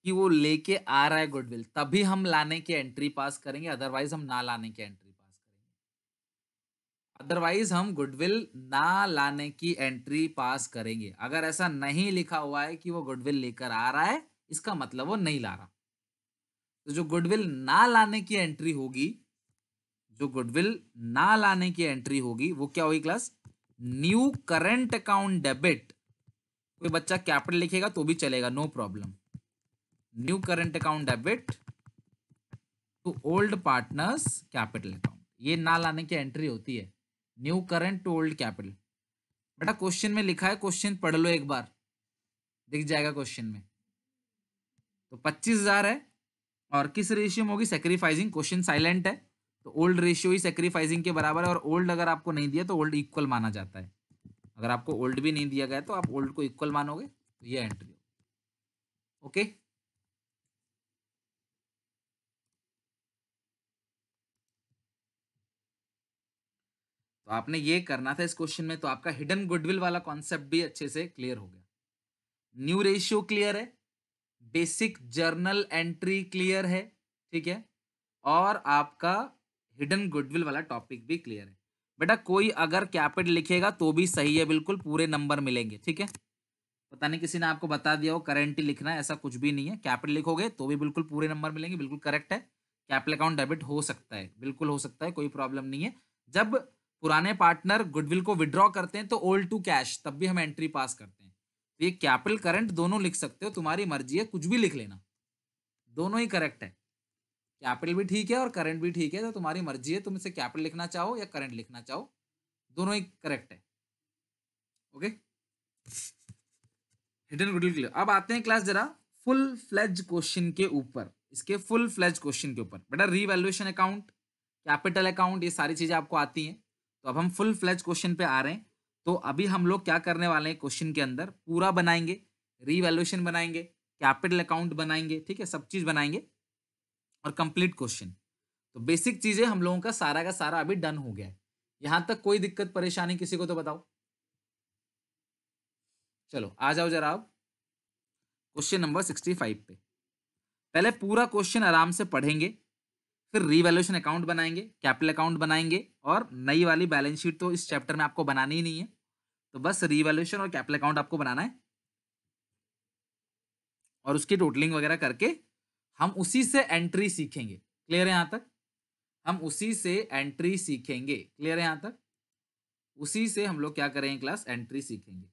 कि वो लेके आ रहा है गुडविल तभी हम लाने की एंट्री पास करेंगे अदरवाइज हम ना लाने की एंट्री पास करेंगे अदरवाइज हम गुडविल ना लाने की एंट्री पास करेंगे अगर ऐसा नहीं लिखा हुआ है कि वो गुडविल लेकर आ रहा है इसका मतलब वो नहीं ला रहा तो जो गुडविल ना लाने की एंट्री होगी जो गुडविल ना लाने की एंट्री होगी वो क्या होगी class new current account debit कोई बच्चा कैपिटल लिखेगा तो भी चलेगा no problem new current account debit to old partners capital account ये ना लाने की एंट्री होती है new current to old capital बेटा क्वेश्चन में लिखा है क्वेश्चन पढ़ लो एक बार दिख जाएगा क्वेश्चन में तो पच्चीस हजार है और किस रेशियो में होगी सेक्रीफाइजिंग क्वेश्चन साइलेंट है तो ओल्ड रेशियो ही सेक्रीफाइजिंग के बराबर है और ओल्ड अगर आपको नहीं दिया तो ओल्ड इक्वल माना जाता है अगर आपको ओल्ड भी नहीं दिया गया तो आप ओल्ड को इक्वल मानोगे तो ये एंट्री ओके तो आपने ये करना था इस क्वेश्चन में तो आपका हिडन गुडविल वाला कॉन्सेप्ट भी अच्छे से क्लियर हो गया न्यू रेशियो क्लियर है बेसिक जर्नल एंट्री क्लियर है ठीक है और आपका हिडन गुडविल वाला टॉपिक भी क्लियर है बेटा कोई अगर कैपिटल लिखेगा तो भी सही है बिल्कुल पूरे नंबर मिलेंगे ठीक है पता नहीं किसी ने आपको बता दिया हो करेंटी लिखना ऐसा कुछ भी नहीं है कैपिटल लिखोगे तो भी बिल्कुल पूरे नंबर मिलेंगे बिल्कुल करेक्ट है कैपिटल अकाउंट डेबिट हो सकता है बिल्कुल हो सकता है कोई प्रॉब्लम नहीं है जब पुराने पार्टनर गुडविल को विड्रॉ करते हैं तो ओल्ड टू कैश तब भी हम एंट्री पास करते हैं तो ये कैपिटल करंट दोनों लिख सकते हो तुम्हारी मर्जी है कुछ भी लिख लेना दोनों ही करेक्ट है कैपिटल भी ठीक है और करंट भी ठीक है तो तुम्हारी मर्जी है तुम इसे कैपिटल लिखना चाहो या करंट लिखना चाहो दोनों ही करेक्ट है ओके हिडन गुडविल लिए अब आते हैं क्लास जरा फुल फ्लेज क्वेश्चन के ऊपर इसके फुल फ्लेज क्वेश्चन के ऊपर बेटा रीवैल्यूएशन अकाउंट कैपिटल अकाउंट ये सारी चीजें आपको आती हैं तो अब हम फुल फ्लैज क्वेश्चन पे आ रहे हैं तो अभी हम लोग क्या करने वाले हैं क्वेश्चन के अंदर पूरा बनाएंगे रीवैल्यूएशन बनाएंगे कैपिटल अकाउंट बनाएंगे ठीक है सब चीज़ बनाएंगे और कंप्लीट क्वेश्चन तो बेसिक चीज़ें हम लोगों का सारा का सारा अभी डन हो गया है यहाँ तक कोई दिक्कत परेशानी किसी को तो बताओ चलो आ जाओ जरा आप क्वेश्चन नंबर सिक्सटी फाइव पे पहले पूरा क्वेश्चन आराम से पढ़ेंगे फिर रीवैल्यूशन अकाउंट बनाएंगे कैपिटल अकाउंट बनाएंगे और नई वाली बैलेंस शीट तो इस चैप्टर में आपको बनानी ही नहीं है तो बस रिवेल्यूशन और कैपिटल अकाउंट आपको बनाना है और उसकी टोटलिंग वगैरह करके हम उसी से एंट्री सीखेंगे क्लियर है यहाँ तक हम उसी से एंट्री सीखेंगे क्लियर है यहाँ तक उसी से हम लोग क्या करेंगे क्लास एंट्री सीखेंगे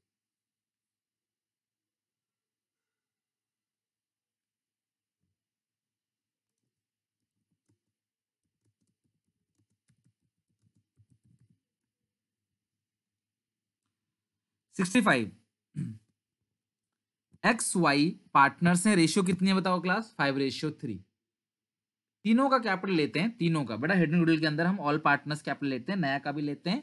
sixty five X Y partners हैं रेशियो कितनी है बताओ क्लास फाइव रेशियो थ्री तीनों का कैपिटल लेते हैं तीनों का बड़ा हेड गुडल के अंदर हम ऑल पार्टनर्स कैपिटल लेते हैं नया का भी लेते हैं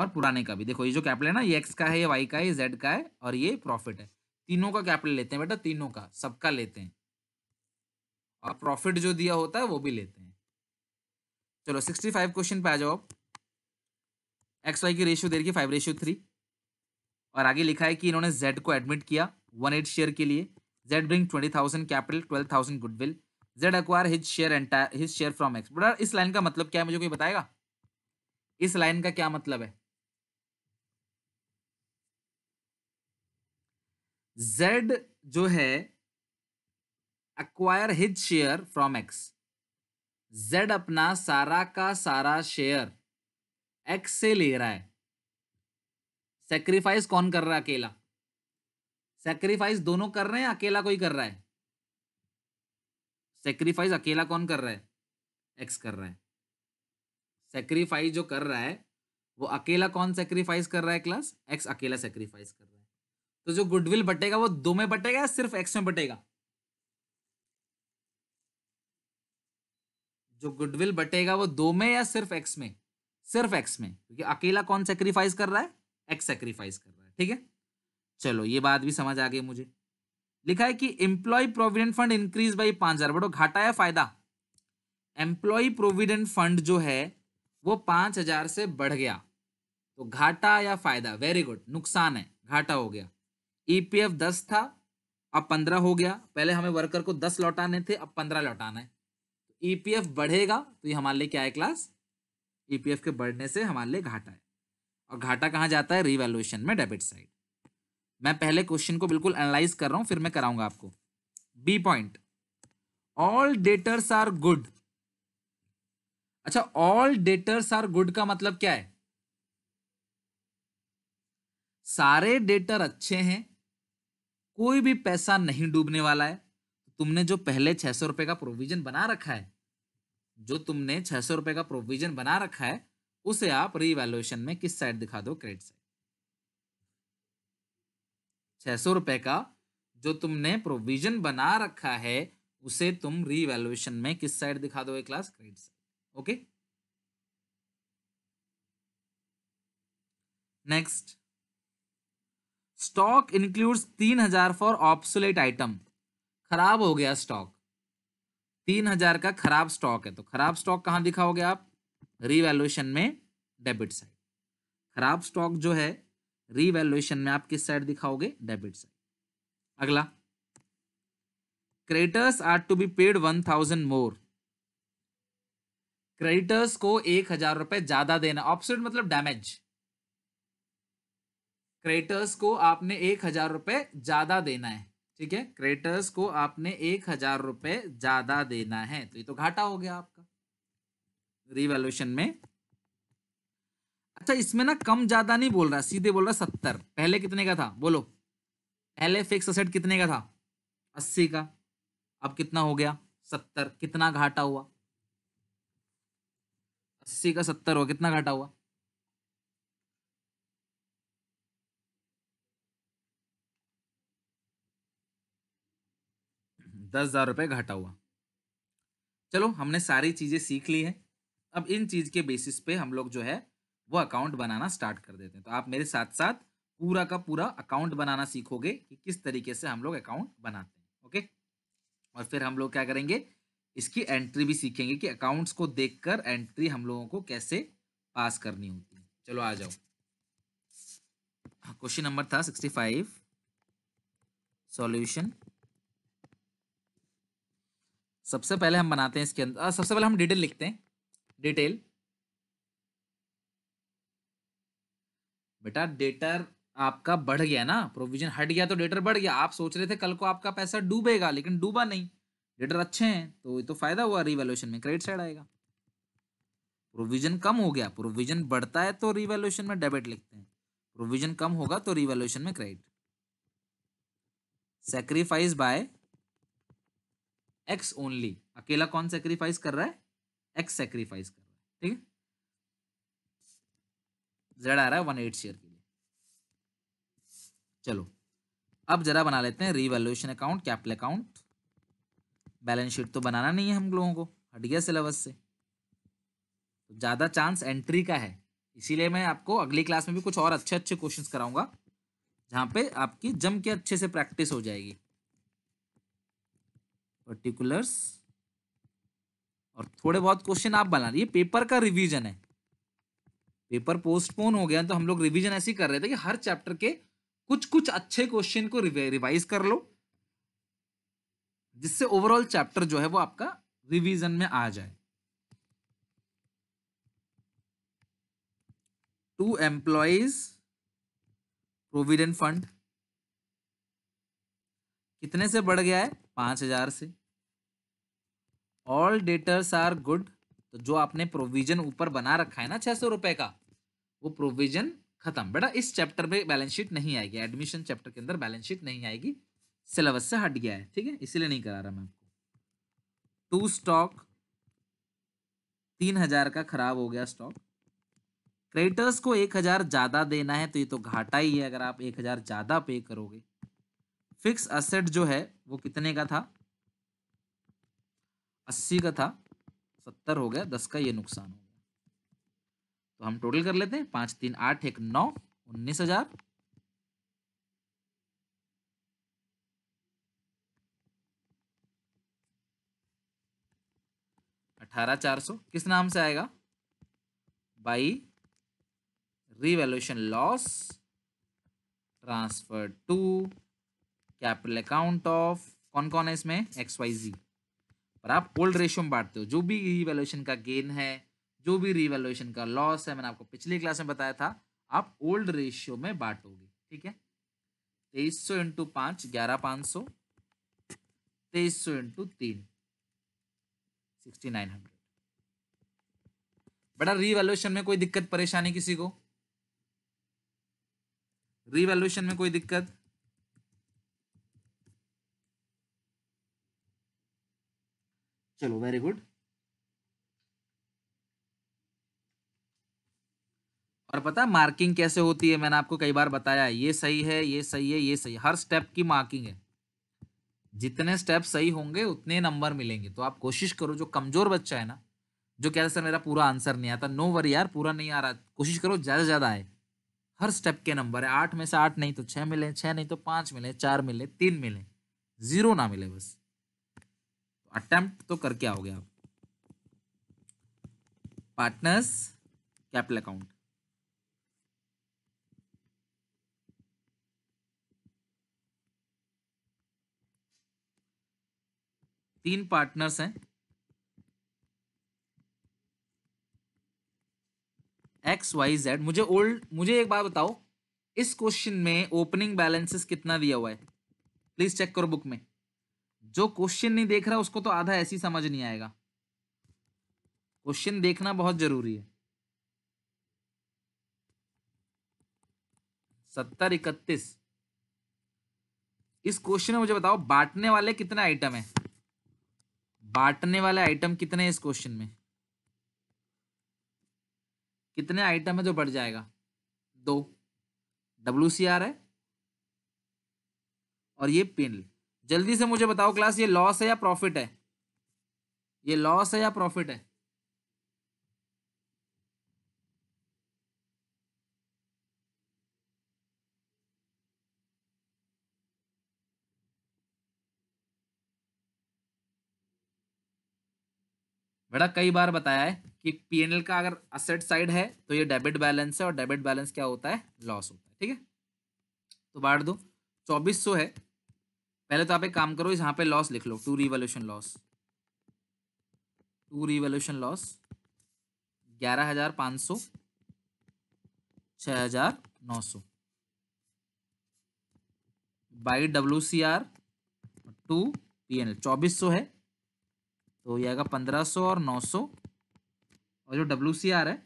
और पुराने का भी देखो ये जो कैपिटल है ना ये एक्स का है ये वाई का है जेड का है और ये प्रॉफिट है तीनों का कैपिटल लेते हैं बेटा तीनों का सबका लेते हैं और प्रॉफिट जो दिया होता है वो भी लेते हैं चलो सिक्सटी फाइव क्वेश्चन पे आ जाओ आप एक्स वाई की रेशियो दे रखी फाइव रेशियो थ्री और आगे लिखा है कि इन्होंने जेड को एडमिट किया वन एट शेयर के लिए Z bring twenty thousand capital twelve thousand goodwill Z acquire his share entire his share from X but इस लाइन का मतलब क्या है मुझे कोई बताएगा इस लाइन का क्या मतलब है जेड जो है acquire his share from X Z अपना सारा का सारा शेयर एक्स से ले रहा है सेक्रीफाइस कौन कर रहा है अकेला सेक्रीफाइस दोनों कर रहे हैं अकेला कोई कर रहा है सेक्रीफाइस अकेला कौन कर रहा है एक्स कर रहा है सेक्रीफाइस जो कर रहा है वो अकेला कौन सेक्रीफाइस कर रहा है क्लास एक्स अकेला सेक्रीफाइस कर रहा है तो जो गुडविल बटेगा वो दो में बटेगा या सिर्फ एक्स में बटेगा जो गुडविल बटेगा वो दो में या सिर्फ एक्स में सिर्फ एक्स में क्योंकि अकेला कौन सेक्रीफाइस कर रहा है एक्स सेक्रीफाइस कर रहा है ठीक है चलो ये बात भी समझ आ गई मुझे लिखा है कि employee provident fund increase by पांच हजार बड़ो घाटा या फायदा एम्प्लॉय प्रोविडेंट फंड जो है वो पांच हजार से बढ़ गया तो घाटा या फायदा वेरी गुड नुकसान है घाटा हो गया ईपीएफ e दस था अब पंद्रह हो गया पहले हमें वर्कर को दस लौटाने थे अब पंद्रह लौटाना है ईपीएफ e बढ़ेगा तो ये हमारे लिए क्या है क्लास ईपीएफ के बढ़ने से हमारे लिए घाटा है और घाटा कहाँ जाता है रिवैल्यूएशन में डेबिट साइड मैं पहले क्वेश्चन को बिल्कुल एनालाइज कर रहा हूँ फिर मैं कराऊंगा आपको B point all debtors are good अच्छा ऑल डेटर्स आर गुड का मतलब क्या है सारे डेटर अच्छे हैं कोई भी पैसा नहीं डूबने वाला है तो तुमने जो पहले छह सौ रुपए का प्रोविजन बना रखा है जो तुमने छह सौ रुपए का प्रोविजन बना रखा है उसे आप रिवैल्युएशन में किस साइड दिखा दो क्रेडिट साइड छह सौ रुपए का जो तुमने प्रोविजन बना रखा है उसे तुम रिवैल्युएशन में किस साइड दिखा दो class credit side okay next stock includes तीन हजार फॉर ऑप्सुलेट आइटम खराब हो गया स्टॉक तीन हजार का खराब स्टॉक है तो खराब स्टॉक कहाँ दिखाओगे आप रीवैल्यूएशन में डेबिट साइड खराब स्टॉक जो है रीवैल्यूएशन में आप किस साइड दिखाओगे डेबिट साइड अगला creditors are to be paid one thousand more creditors को एक हजार रुपए ज्यादा देना ऑप्शन मतलब डैमेज क्रेडिटर्स को आपने एक हजार रुपए ज्यादा देना है ठीक है क्रेटर्स को आपने एक हजार रुपए ज्यादा देना है तो ये तो घाटा हो गया आपका रिवॉल्यूशन में अच्छा इसमें ना कम ज्यादा नहीं बोल रहा सीधे बोल रहा सत्तर पहले कितने का था बोलो पहले फिक्स असेट कितने का था अस्सी का अब कितना हो गया सत्तर कितना घाटा हुआ अस्सी का सत्तर हुआ कितना घाटा हुआ दस हज़ार रुपये घाटा हुआ चलो हमने सारी चीज़ें सीख ली है अब इन चीज़ के बेसिस पे हम लोग जो है वो अकाउंट बनाना स्टार्ट कर देते हैं तो आप मेरे साथ साथ पूरा का पूरा अकाउंट बनाना सीखोगे कि किस तरीके से हम लोग अकाउंट बनाते हैं ओके और फिर हम लोग क्या करेंगे इसकी एंट्री भी सीखेंगे कि अकाउंट्स को देखकर एंट्री हम लोगों को कैसे पास करनी होती है चलो आ जाओ क्वेश्चन हाँ, नंबर था सिक्सटी फाइव सॉल्यूशन सबसे पहले हम बनाते हैं इसके अंदर सबसे पहले हम डिटेल लिखते हैं डिटेल बेटा डेटर आपका बढ़ गया ना प्रोविजन हट गया तो डेटर बढ़ गया आप सोच रहे थे कल को आपका पैसा डूबेगा लेकिन डूबा नहीं डेटर अच्छे हैं तो ये तो फायदा हुआ रिवेल्यूशन में क्रेडिट साइड आएगा प्रोविजन कम हो गया प्रोविजन बढ़ता है तो रिवेल्यूशन में डेबिट लिखते हैं प्रोविजन कम होगा तो रिवेल्यूशन में credit sacrifice by X only अकेला कौन सेक्रीफाइस कर रहा है एक्स सेक्रीफाइस कर रहा है ठीक है जेड आ रहा है वन एट शेयर के लिए चलो अब जरा बना लेते हैं revaluation account capital account balance sheet तो बनाना नहीं है हम लोगों को हट गया सिलेबस से तो ज़्यादा चांस एंट्री का है इसीलिए मैं आपको अगली क्लास में भी कुछ और अच्छे अच्छे क्वेश्चंस कराऊंगा जहां पे आपकी जम के अच्छे से प्रैक्टिस हो जाएगी पर्टिकुलर्स और थोड़े बहुत क्वेश्चन आप बना ये पेपर का रिवीजन है पेपर पोस्टपोन हो गया तो हम लोग रिवीजन ऐसे कर रहे थे कि हर चैप्टर के कुछ कुछ अच्छे क्वेश्चन को रिवाइज कर लो जिससे ओवरऑल चैप्टर जो है वो आपका रिवीजन में आ जाए टू एम्प्लॉज प्रोविडेंट फंड कितने से बढ़ गया है पाँच हज़ार से ऑल डेटर्स आर गुड तो जो आपने प्रोविजन ऊपर बना रखा है ना छः सौ रुपये का वो प्रोविजन खत्म बेटा इस चैप्टर में बैलेंस शीट नहीं आएगी एडमिशन चैप्टर के अंदर बैलेंस शीट नहीं आएगी सिलेबस से हट गया है ठीक है इसीलिए नहीं करा रहा मैं आपको टू स्टॉक तीन हजार का खराब हो गया स्टॉक क्रेडिटर्स को एक हजार ज़्यादा देना है तो ये तो घाटा ही है अगर आप एक हजार ज़्यादा पे करोगे फिक्स असेट जो है वो कितने का था अस्सी का था सत्तर हो गया दस का ये नुकसान हो गया तो हम टोटल कर लेते हैं पांच तीन आठ एक नौ उन्नीस हजार अठारह चार सौ किस नाम से आएगा by revaluation loss transfer to capital account of कौन कौन है इसमें एक्स वाई जी और आप ओल्ड रेशियो में बांटते हो जो भी रिवेल्यूशन का गेन है जो भी रिवेल्यूशन का लॉस है मैंने आपको पिछली क्लास में बताया था आप ओल्ड रेशियो में बांटोगे ठीक है तेईस सौ इंटू पांच ग्यारह पांच सौ तेईस सौ इंटू तीन सिक्सटी नाइन हंड्रेड बेटा रिवेल्यूशन में कोई दिक्कत परेशानी किसी को रिवेल्यूशन में कोई दिक्कत चलो वेरी गुड और पता मार्किंग कैसे होती है मैंने आपको कई बार बताया ये सही है ये सही है ये सही है हर स्टेप की मार्किंग है जितने स्टेप सही होंगे उतने नंबर मिलेंगे तो आप कोशिश करो जो कमजोर बच्चा है ना जो कह रहे सर मेरा पूरा आंसर नहीं आता नो वरी यार पूरा नहीं आ रहा कोशिश करो ज़्यादा ज़्यादा आए हर स्टेप के नंबर है आठ में से आठ नहीं तो छह मिले छह नहीं तो पांच मिले चार मिले तीन मिले ज़ीरो ना मिले बस अटेम्प्ट तो करके आओगे आप पार्टनर्स कैपिटल अकाउंट तीन पार्टनर्स हैं एक्स वाई जेड मुझे ओल्ड मुझे एक बात बताओ इस क्वेश्चन में ओपनिंग बैलेंसेस कितना दिया हुआ है प्लीज चेक करो बुक में जो क्वेश्चन नहीं देख रहा उसको तो आधा ऐसी समझ नहीं आएगा क्वेश्चन देखना बहुत जरूरी है सत्तर इकतीस इस क्वेश्चन में मुझे बताओ बांटने वाले कितने आइटम है बांटने वाले आइटम कितने हैं इस क्वेश्चन में कितने आइटम है जो बढ़ जाएगा दो डब्ल्यू सी आर है और ये पेनल जल्दी से मुझे बताओ क्लास ये लॉस है या प्रॉफिट है ये लॉस है या प्रॉफिट है बेटा कई बार बताया है कि पीएनएल का अगर असेट साइड है तो ये डेबिट बैलेंस है और डेबिट बैलेंस क्या होता है लॉस होता है ठीक है तो बांट दो चौबीस सौ है पहले तो आप एक काम करो यहां पे लॉस लिख लो to revaluation loss to revaluation loss ग्यारह हजार पाँच सौ छ हजार नौ सौ by W C R to P N L चौबीस सौ है तो ये आएगा पंद्रह सौ और नौ सौ और जो डब्ल्यू सी आर है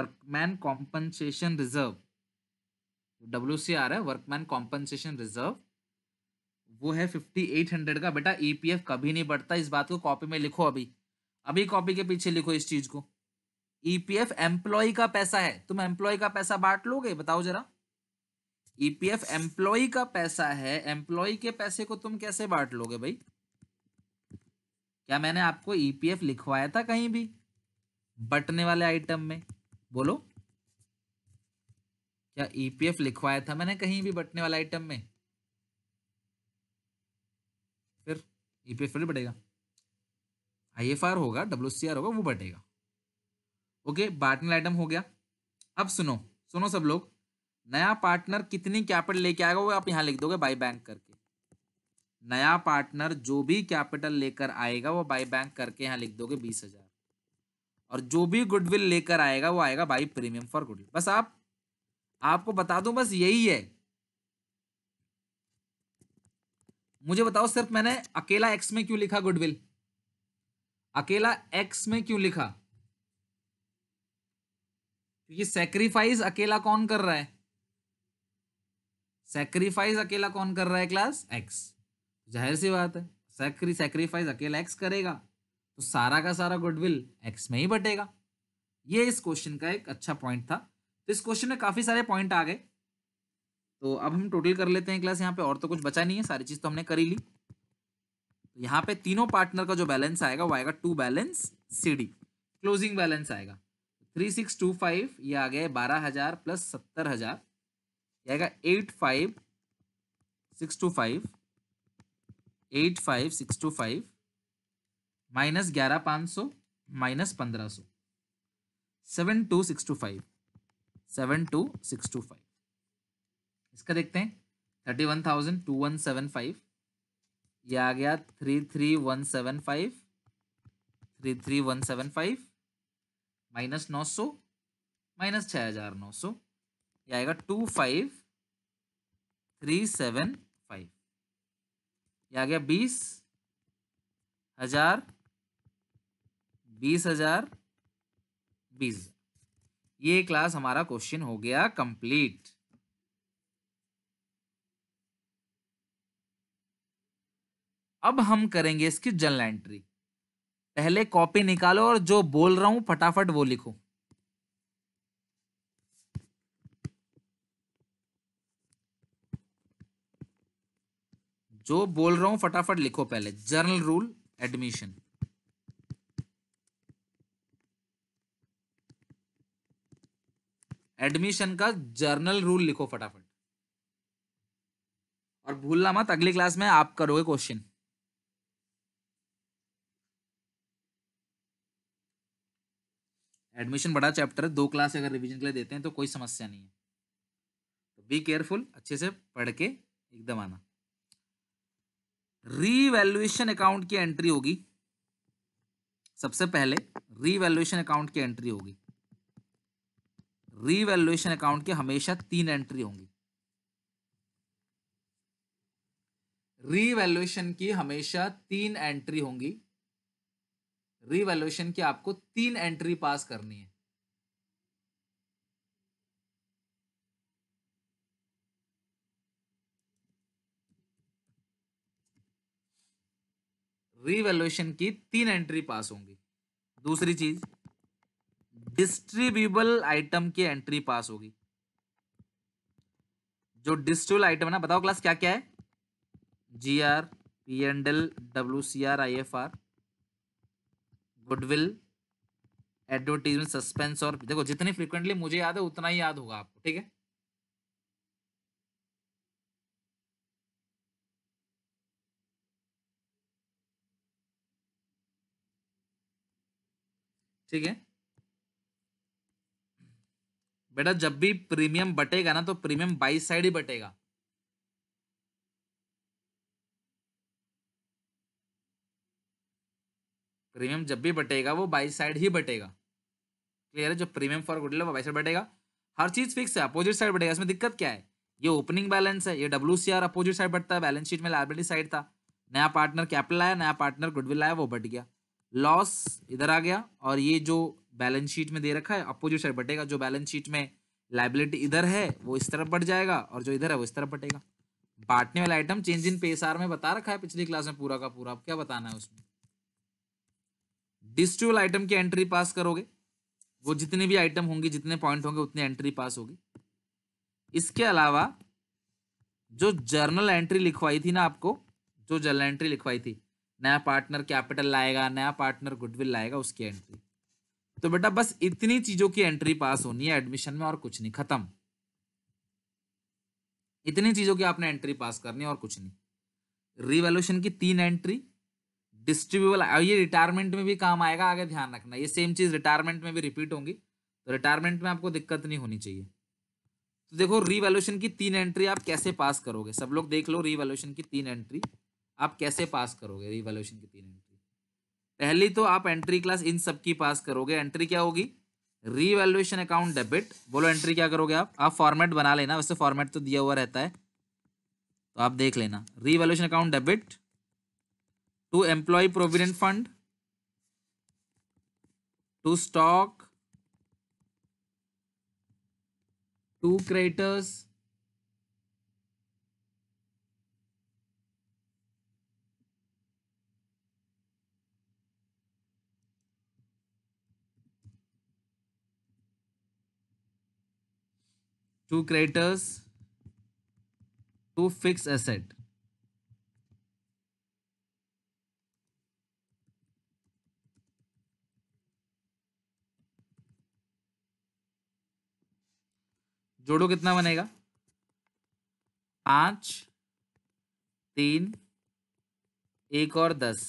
workman compensation reserve W C R है वर्कमैन कॉम्पनसेशन रिजर्व वो है फिफ्टी एट हंड्रेड का बेटा ईपीएफ e कभी नहीं बढ़ता इस बात को कॉपी में लिखो अभी अभी कॉपी के पीछे लिखो इस चीज को ईपीएफ e एम्प्लॉय का पैसा है तुम एम्प्लॉय का पैसा बांट लोगे बताओ जरा ई पी एफ एम्प्लॉय का पैसा है एम्प्लॉय के पैसे को तुम कैसे बांट लोगे भाई क्या मैंने आपको ई पी एफ लिखवाया था कहीं भी बटने वाले आइटम में बोलो क्या ई पी एफ लिखवाया था मैंने कहीं भी बटने वाले आइटम में ई पी एफ थोड़ी बढ़ेगा आई एफ आर होगा डब्ल्यू सी आर होगा वो बढ़ेगा ओके पार्टनर आइटम हो गया अब सुनो सुनो सब लोग नया पार्टनर कितनी कैपिटल लेके आएगा वो आप यहाँ लिख दोगे बाई बैंक करके नया पार्टनर जो भी कैपिटल लेकर आएगा वो बाई बैंक करके यहाँ लिख दोगे बीस हजार और जो भी गुडविल लेकर आएगा वो आएगा बाई प्रीमियम फॉर गुडविल बस आप आपको बता दूं बस यही है मुझे बताओ सिर्फ मैंने अकेला एक्स में क्यों लिखा गुडविल अकेला एक्स में क्यों लिखा क्योंकि सेक्रीफाइस अकेला कौन कर रहा है सेक्रीफाइस अकेला कौन कर रहा है क्लास एक्स जाहिर सी बात है सैक्री सेक्रीफाइस अकेला एक्स करेगा तो सारा का सारा गुडविल एक्स में ही बटेगा ये इस क्वेश्चन का एक अच्छा पॉइंट था तो इस क्वेश्चन में काफ़ी सारे पॉइंट आ गए तो अब हम टोटल कर लेते हैं क्लास यहाँ पे और तो कुछ बचा नहीं है सारी चीज़ तो हमने करी ली तो यहाँ पे तीनों पार्टनर का जो बैलेंस आएगा वो आएगा to balance C D closing balance आएगा थ्री सिक्स टू फाइव ये आ गया बारह हज़ार प्लस सत्तर हज़ार ये आएगा eight five six two five eight five six two five minus ग्यारह पाँच सौ माइनस पंद्रह सौ seven two six two five seven two six two five इसका देखते हैं thirty one thousand two one seven five ये आ गया three three one seven five three three one seven five minus नौ सौ माइनस छः हज़ार नौ सौ या आएगा two five three seven five या आ गया बीस हजार बीस हजार बीस ये क्लास हमारा क्वेश्चन हो गया कंप्लीट अब हम करेंगे इसकी जर्नल एंट्री पहले कॉपी निकालो और जो बोल रहा हूं फटाफट वो लिखो जो बोल रहा हूं फटाफट लिखो पहले जर्नल रूल एडमिशन एडमिशन का जर्नल रूल लिखो फटाफट और भूलना मत अगली क्लास में आप करोगे क्वेश्चन एडमिशन बड़ा चैप्टर है दो क्लास अगर रिविजन के लिए देते हैं तो कोई समस्या नहीं है तो बी केयरफुल अच्छे से पढ़ के एकदम आना रीवैल्यूएशन अकाउंट की एंट्री होगी सबसे पहले रीवैल्यूएशन अकाउंट की एंट्री होगी रीवैल्यूएशन अकाउंट की हमेशा तीन एंट्री होंगी रीवैल्यूएशन की हमेशा तीन एंट्री होंगी रिवैल्यूएशन की आपको तीन एंट्री पास करनी है रिवैल्यूएशन की तीन एंट्री पास होंगी दूसरी चीज डिस्ट्रीब्यूबल आइटम की एंट्री पास होगी जो डिस्ट्रीब्यूबल आइटम है ना बताओ क्लास क्या क्या है G R P and L W C R I F R goodwill advertisement suspense और देखो जितनी फ्रिक्वेंटली मुझे याद है उतना ही याद होगा आपको ठीक है ठीक है बेटा जब भी प्रीमियम बटेगा ना तो प्रीमियम बाई साइड ही बटेगा प्रीमियम जब भी बटेगा वो बाई साइड ही बटेगा क्लियर है जो प्रीमियम फॉर गुडविल वो बाई साइड बटेगा हर चीज़ फिक्स है अपोजिट साइड बटेगा इसमें दिक्कत क्या है ये ओपनिंग बैलेंस है ये W C R opposite side बढ़ता है बैलेंस शीट में लाइबिलिटी साइड था नया पार्टनर कैपिटल आया नया पार्टनर गुडविल आया वो बट गया लॉस इधर आ गया और ये जो बैलेंस शीट में दे रखा है अपोजिट साइड बटेगा जो बैलेंस शीट में लाइबिलिटी इधर है वो इस तरफ बढ़ जाएगा और जो इधर है वो इस तरफ बटेगा बांटने वाला आइटम चेंज इन पेसार में बता रखा है पिछली क्लास में पूरा का पूरा अब क्या बताना है उसमें डिस्ट्यूल आइटम की एंट्री पास करोगे वो जितने भी आइटम होंगे जितने पॉइंट होंगे उतनी एंट्री पास होगी इसके अलावा जो जर्नल एंट्री लिखवाई थी ना आपको जो जर्नल एंट्री लिखवाई थी नया पार्टनर कैपिटल लाएगा नया पार्टनर गुडविल लाएगा उसकी एंट्री तो बेटा बस इतनी चीजों की एंट्री पास होनी है एडमिशन में और कुछ नहीं खत्म इतनी चीजों की आपने एंट्री पास करनी है और कुछ नहीं रिवॉल्यूशन की तीन एंट्री डिस्ट्रीब्यूबल ये रिटायरमेंट में भी काम आएगा आगे ध्यान रखना ये सेम चीज़ रिटायरमेंट में भी रिपीट होंगी तो रिटायरमेंट में आपको दिक्कत नहीं होनी चाहिए तो देखो रीवैल्यूशन की तीन एंट्री आप कैसे पास करोगे सब लोग देख लो रीवैल्यूशन की तीन एंट्री आप कैसे पास करोगे रीवैल्यूशन की तीन एंट्री पहली तो आप एंट्री क्लास इन सब की पास करोगे एंट्री क्या होगी रिवेल्यूशन अकाउंट डेबिट बोलो एंट्री क्या करोगे आप आप फॉर्मेट बना लेना वैसे फॉर्मेट तो दिया हुआ रहता है तो आप देख लेना revaluation account debit to employee provident fund, to stock, to creditors, to creditors, to fixed asset. जोड़ो कितना बनेगा पांच तीन एक और दस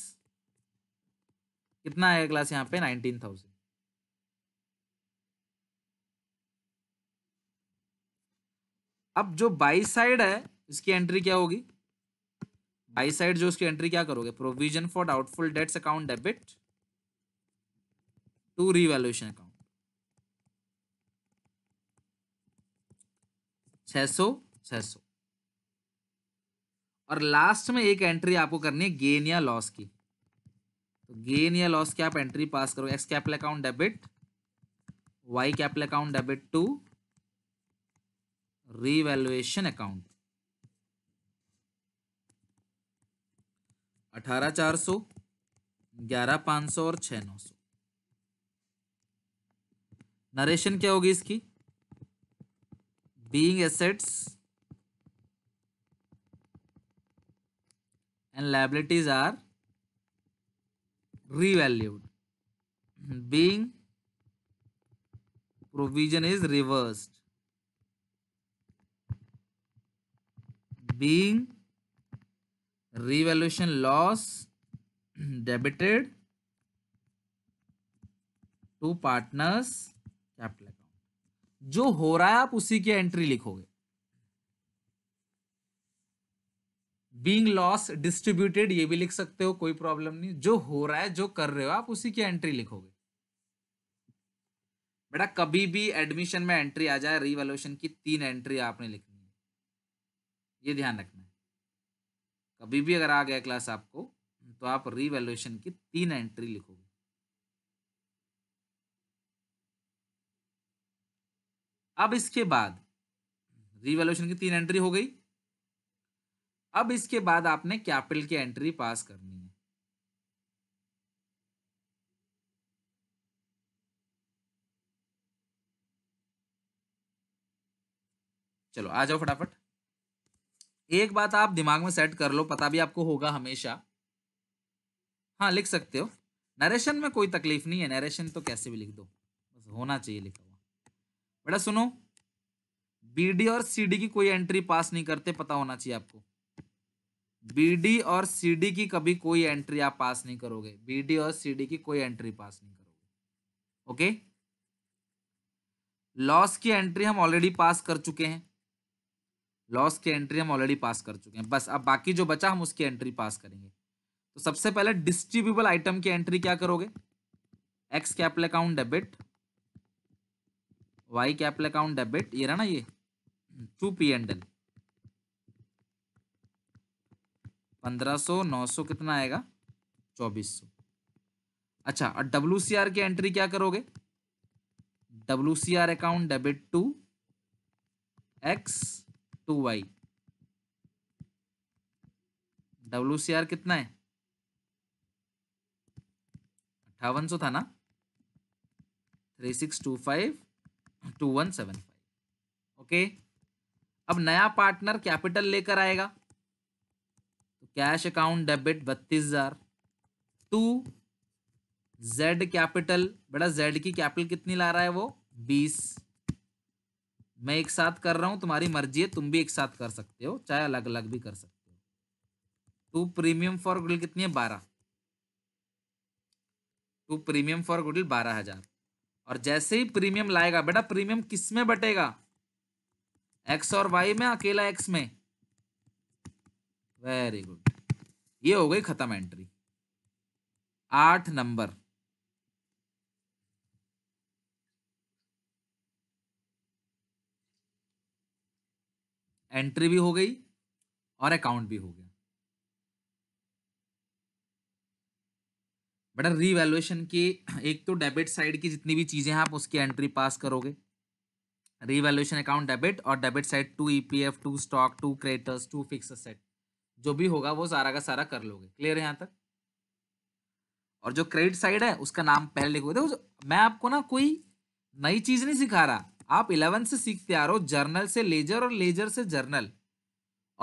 कितना आएगा क्लास यहाँ पे नाइनटीन थाउजेंड अब जो बाई साइड है इसकी एंट्री क्या होगी बाई साइड जो उसकी एंट्री क्या करोगे provision for doubtful debts account debit to revaluation account छह सौ और लास्ट में एक एंट्री आपको करनी है गेन या लॉस की तो गेन या लॉस की आप एंट्री पास करो X capital account debit Y capital account debit to revaluation account अठारह चार सौ ग्यारह पाँच सौ और छः नौ सौ नरेशन क्या होगी इसकी being assets and liabilities are revalued. Being provision is reversed. Being revaluation loss debited to partners capital जो हो रहा है आप उसी की एंट्री लिखोगे बींग लॉस डिस्ट्रीब्यूटेड ये भी लिख सकते हो कोई प्रॉब्लम नहीं जो हो रहा है जो कर रहे हो आप उसी की एंट्री लिखोगे बेटा कभी भी एडमिशन में एंट्री आ जाए रिवेल्यूशन की तीन एंट्री आपने लिखनी है ये ध्यान रखना है कभी भी अगर आ गया क्लास आपको तो आप रिवेल्यूशन की तीन एंट्री लिखोगे अब इसके बाद रिवेल्यूशन की तीन एंट्री हो गई अब इसके बाद आपने कैपिटल की एंट्री पास करनी है चलो आ जाओ फटाफट एक बात आप दिमाग में सेट कर लो पता भी आपको होगा हमेशा हाँ लिख सकते हो नरेशन में कोई तकलीफ नहीं है नरेशन तो कैसे भी लिख दो बस होना चाहिए लिखा बेटा सुनो बीडी और सीडी की कोई एंट्री पास नहीं करते पता होना चाहिए आपको बीडी और सीडी की कभी कोई एंट्री आप पास नहीं करोगे बीडी और सीडी की कोई एंट्री पास नहीं करोगे ओके लॉस की एंट्री हम ऑलरेडी पास कर चुके हैं लॉस की एंट्री हम ऑलरेडी पास कर चुके हैं बस अब बाकी जो बचा हम उसकी एंट्री पास करेंगे तो सबसे पहले डिस्ट्रीब्यूबल आइटम की एंट्री क्या करोगे X capital account debit Y capital account debit ये रहा ना ये टू पी एंड एल पंद्रह सौ नौ सौ कितना आएगा चौबीस सौ अच्छा और डब्ल्यू सी आर की एंट्री क्या करोगे W C R account debit to X to Y W C R कितना है अट्ठावन सौ था ना three six two five two one seven five okay अब नया पार्टनर कैपिटल लेकर आएगा तो कैश अकाउंट डेबिट बत्तीस हजार टू जेड कैपिटल बेटा जेड की कैपिटल कितनी ला रहा है वो बीस मैं एक साथ कर रहा हूं तुम्हारी मर्जी है तुम भी एक साथ कर सकते हो चाहे अलग अलग भी कर सकते हो टू प्रीमियम फॉर गुडल कितनी है बारह टू प्रीमियम फॉर गुडल बारह हजार और जैसे ही प्रीमियम लाएगा बेटा प्रीमियम किस में बटेगा एक्स और वाई में अकेला एक्स में वेरी गुड ये हो गई खत्म एंट्री आठ नंबर एंट्री भी हो गई और अकाउंट भी हो गई बेटा रीवैल्यूएशन की एक तो डेबिट साइड की जितनी भी चीज़ें हैं आप उसकी एंट्री पास करोगे रीवैल्यूएशन अकाउंट डेबिट और debit side to EPF to stock to creditors to fixed asset जो भी होगा वो सारा का सारा कर लोगे क्लियर है यहाँ तक और जो क्रेडिट साइड है उसका नाम पहले लिखोगे देखो मैं आपको ना कोई नई चीज़ नहीं सिखा रहा आप इलेवन से सीखते आ रहे हो जर्नल से लेजर और लेजर से जर्नल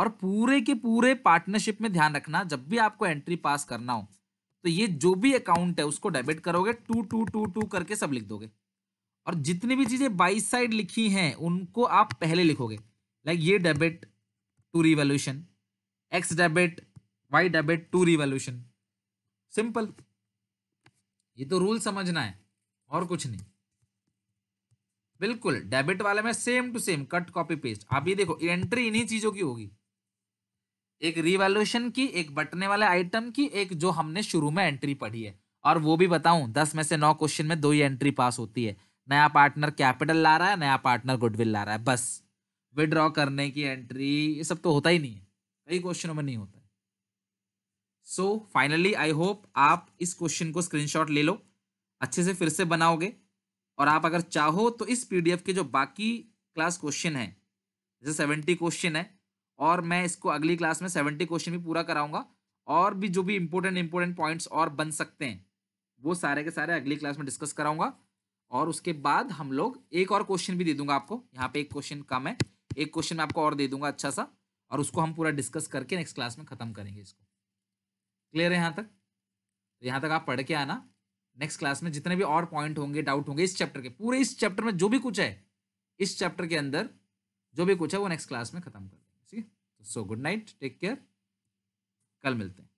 और पूरे के पूरे पार्टनरशिप में ध्यान रखना जब भी आपको एंट्री पास करना हो तो ये जो भी अकाउंट है उसको डेबिट करोगे टू टू टू टू करके सब लिख दोगे और जितनी भी चीज़ें बाई साइड लिखी हैं उनको आप पहले लिखोगे लाइक ये debit to revaluation X debit Y debit to revaluation simple ये तो रूल समझना है और कुछ नहीं बिल्कुल डेबिट वाले में same to same cut copy paste आप ये देखो एंट्री इन्हीं चीज़ों की होगी एक रिवैल्यूएशन की एक बटने वाले आइटम की एक जो हमने शुरू में एंट्री पढ़ी है और वो भी बताऊं दस में से नौ क्वेश्चन में दो ही एंट्री पास होती है नया पार्टनर कैपिटल ला रहा है नया पार्टनर गुडविल ला रहा है बस विड्रॉ करने की एंट्री ये सब तो होता ही नहीं है कई क्वेश्चनों में नहीं होता है सो फाइनली आई होप आप इस क्वेश्चन को स्क्रीनशॉट ले लो अच्छे से फिर से बनाओगे और आप अगर चाहो तो इस पीडीएफ के जो बाकी क्लास क्वेश्चन हैं जैसे सेवेंटी क्वेश्चन है और मैं इसको अगली क्लास में सेवेंटी क्वेश्चन भी पूरा कराऊंगा और भी जो भी इम्पोर्टेंट इम्पोर्टेंट पॉइंट्स और बन सकते हैं वो सारे के सारे अगली क्लास में डिस्कस कराऊंगा और उसके बाद हम लोग एक और क्वेश्चन भी दे दूंगा आपको यहाँ पे एक क्वेश्चन कम है एक क्वेश्चन मैं आपको और दे दूंगा अच्छा सा और उसको हम पूरा डिस्कस करके नेक्स्ट क्लास में ख़त्म करेंगे इसको क्लियर है यहाँ तक तो यहाँ तक आप पढ़ के आना नेक्स्ट क्लास में जितने भी और पॉइंट होंगे डाउट होंगे इस चैप्टर के पूरे इस चैप्टर में जो भी कुछ है इस चैप्टर के अंदर जो भी कुछ है वो नेक्स्ट क्लास में खत्म कर so good night take care कल मिलते हैं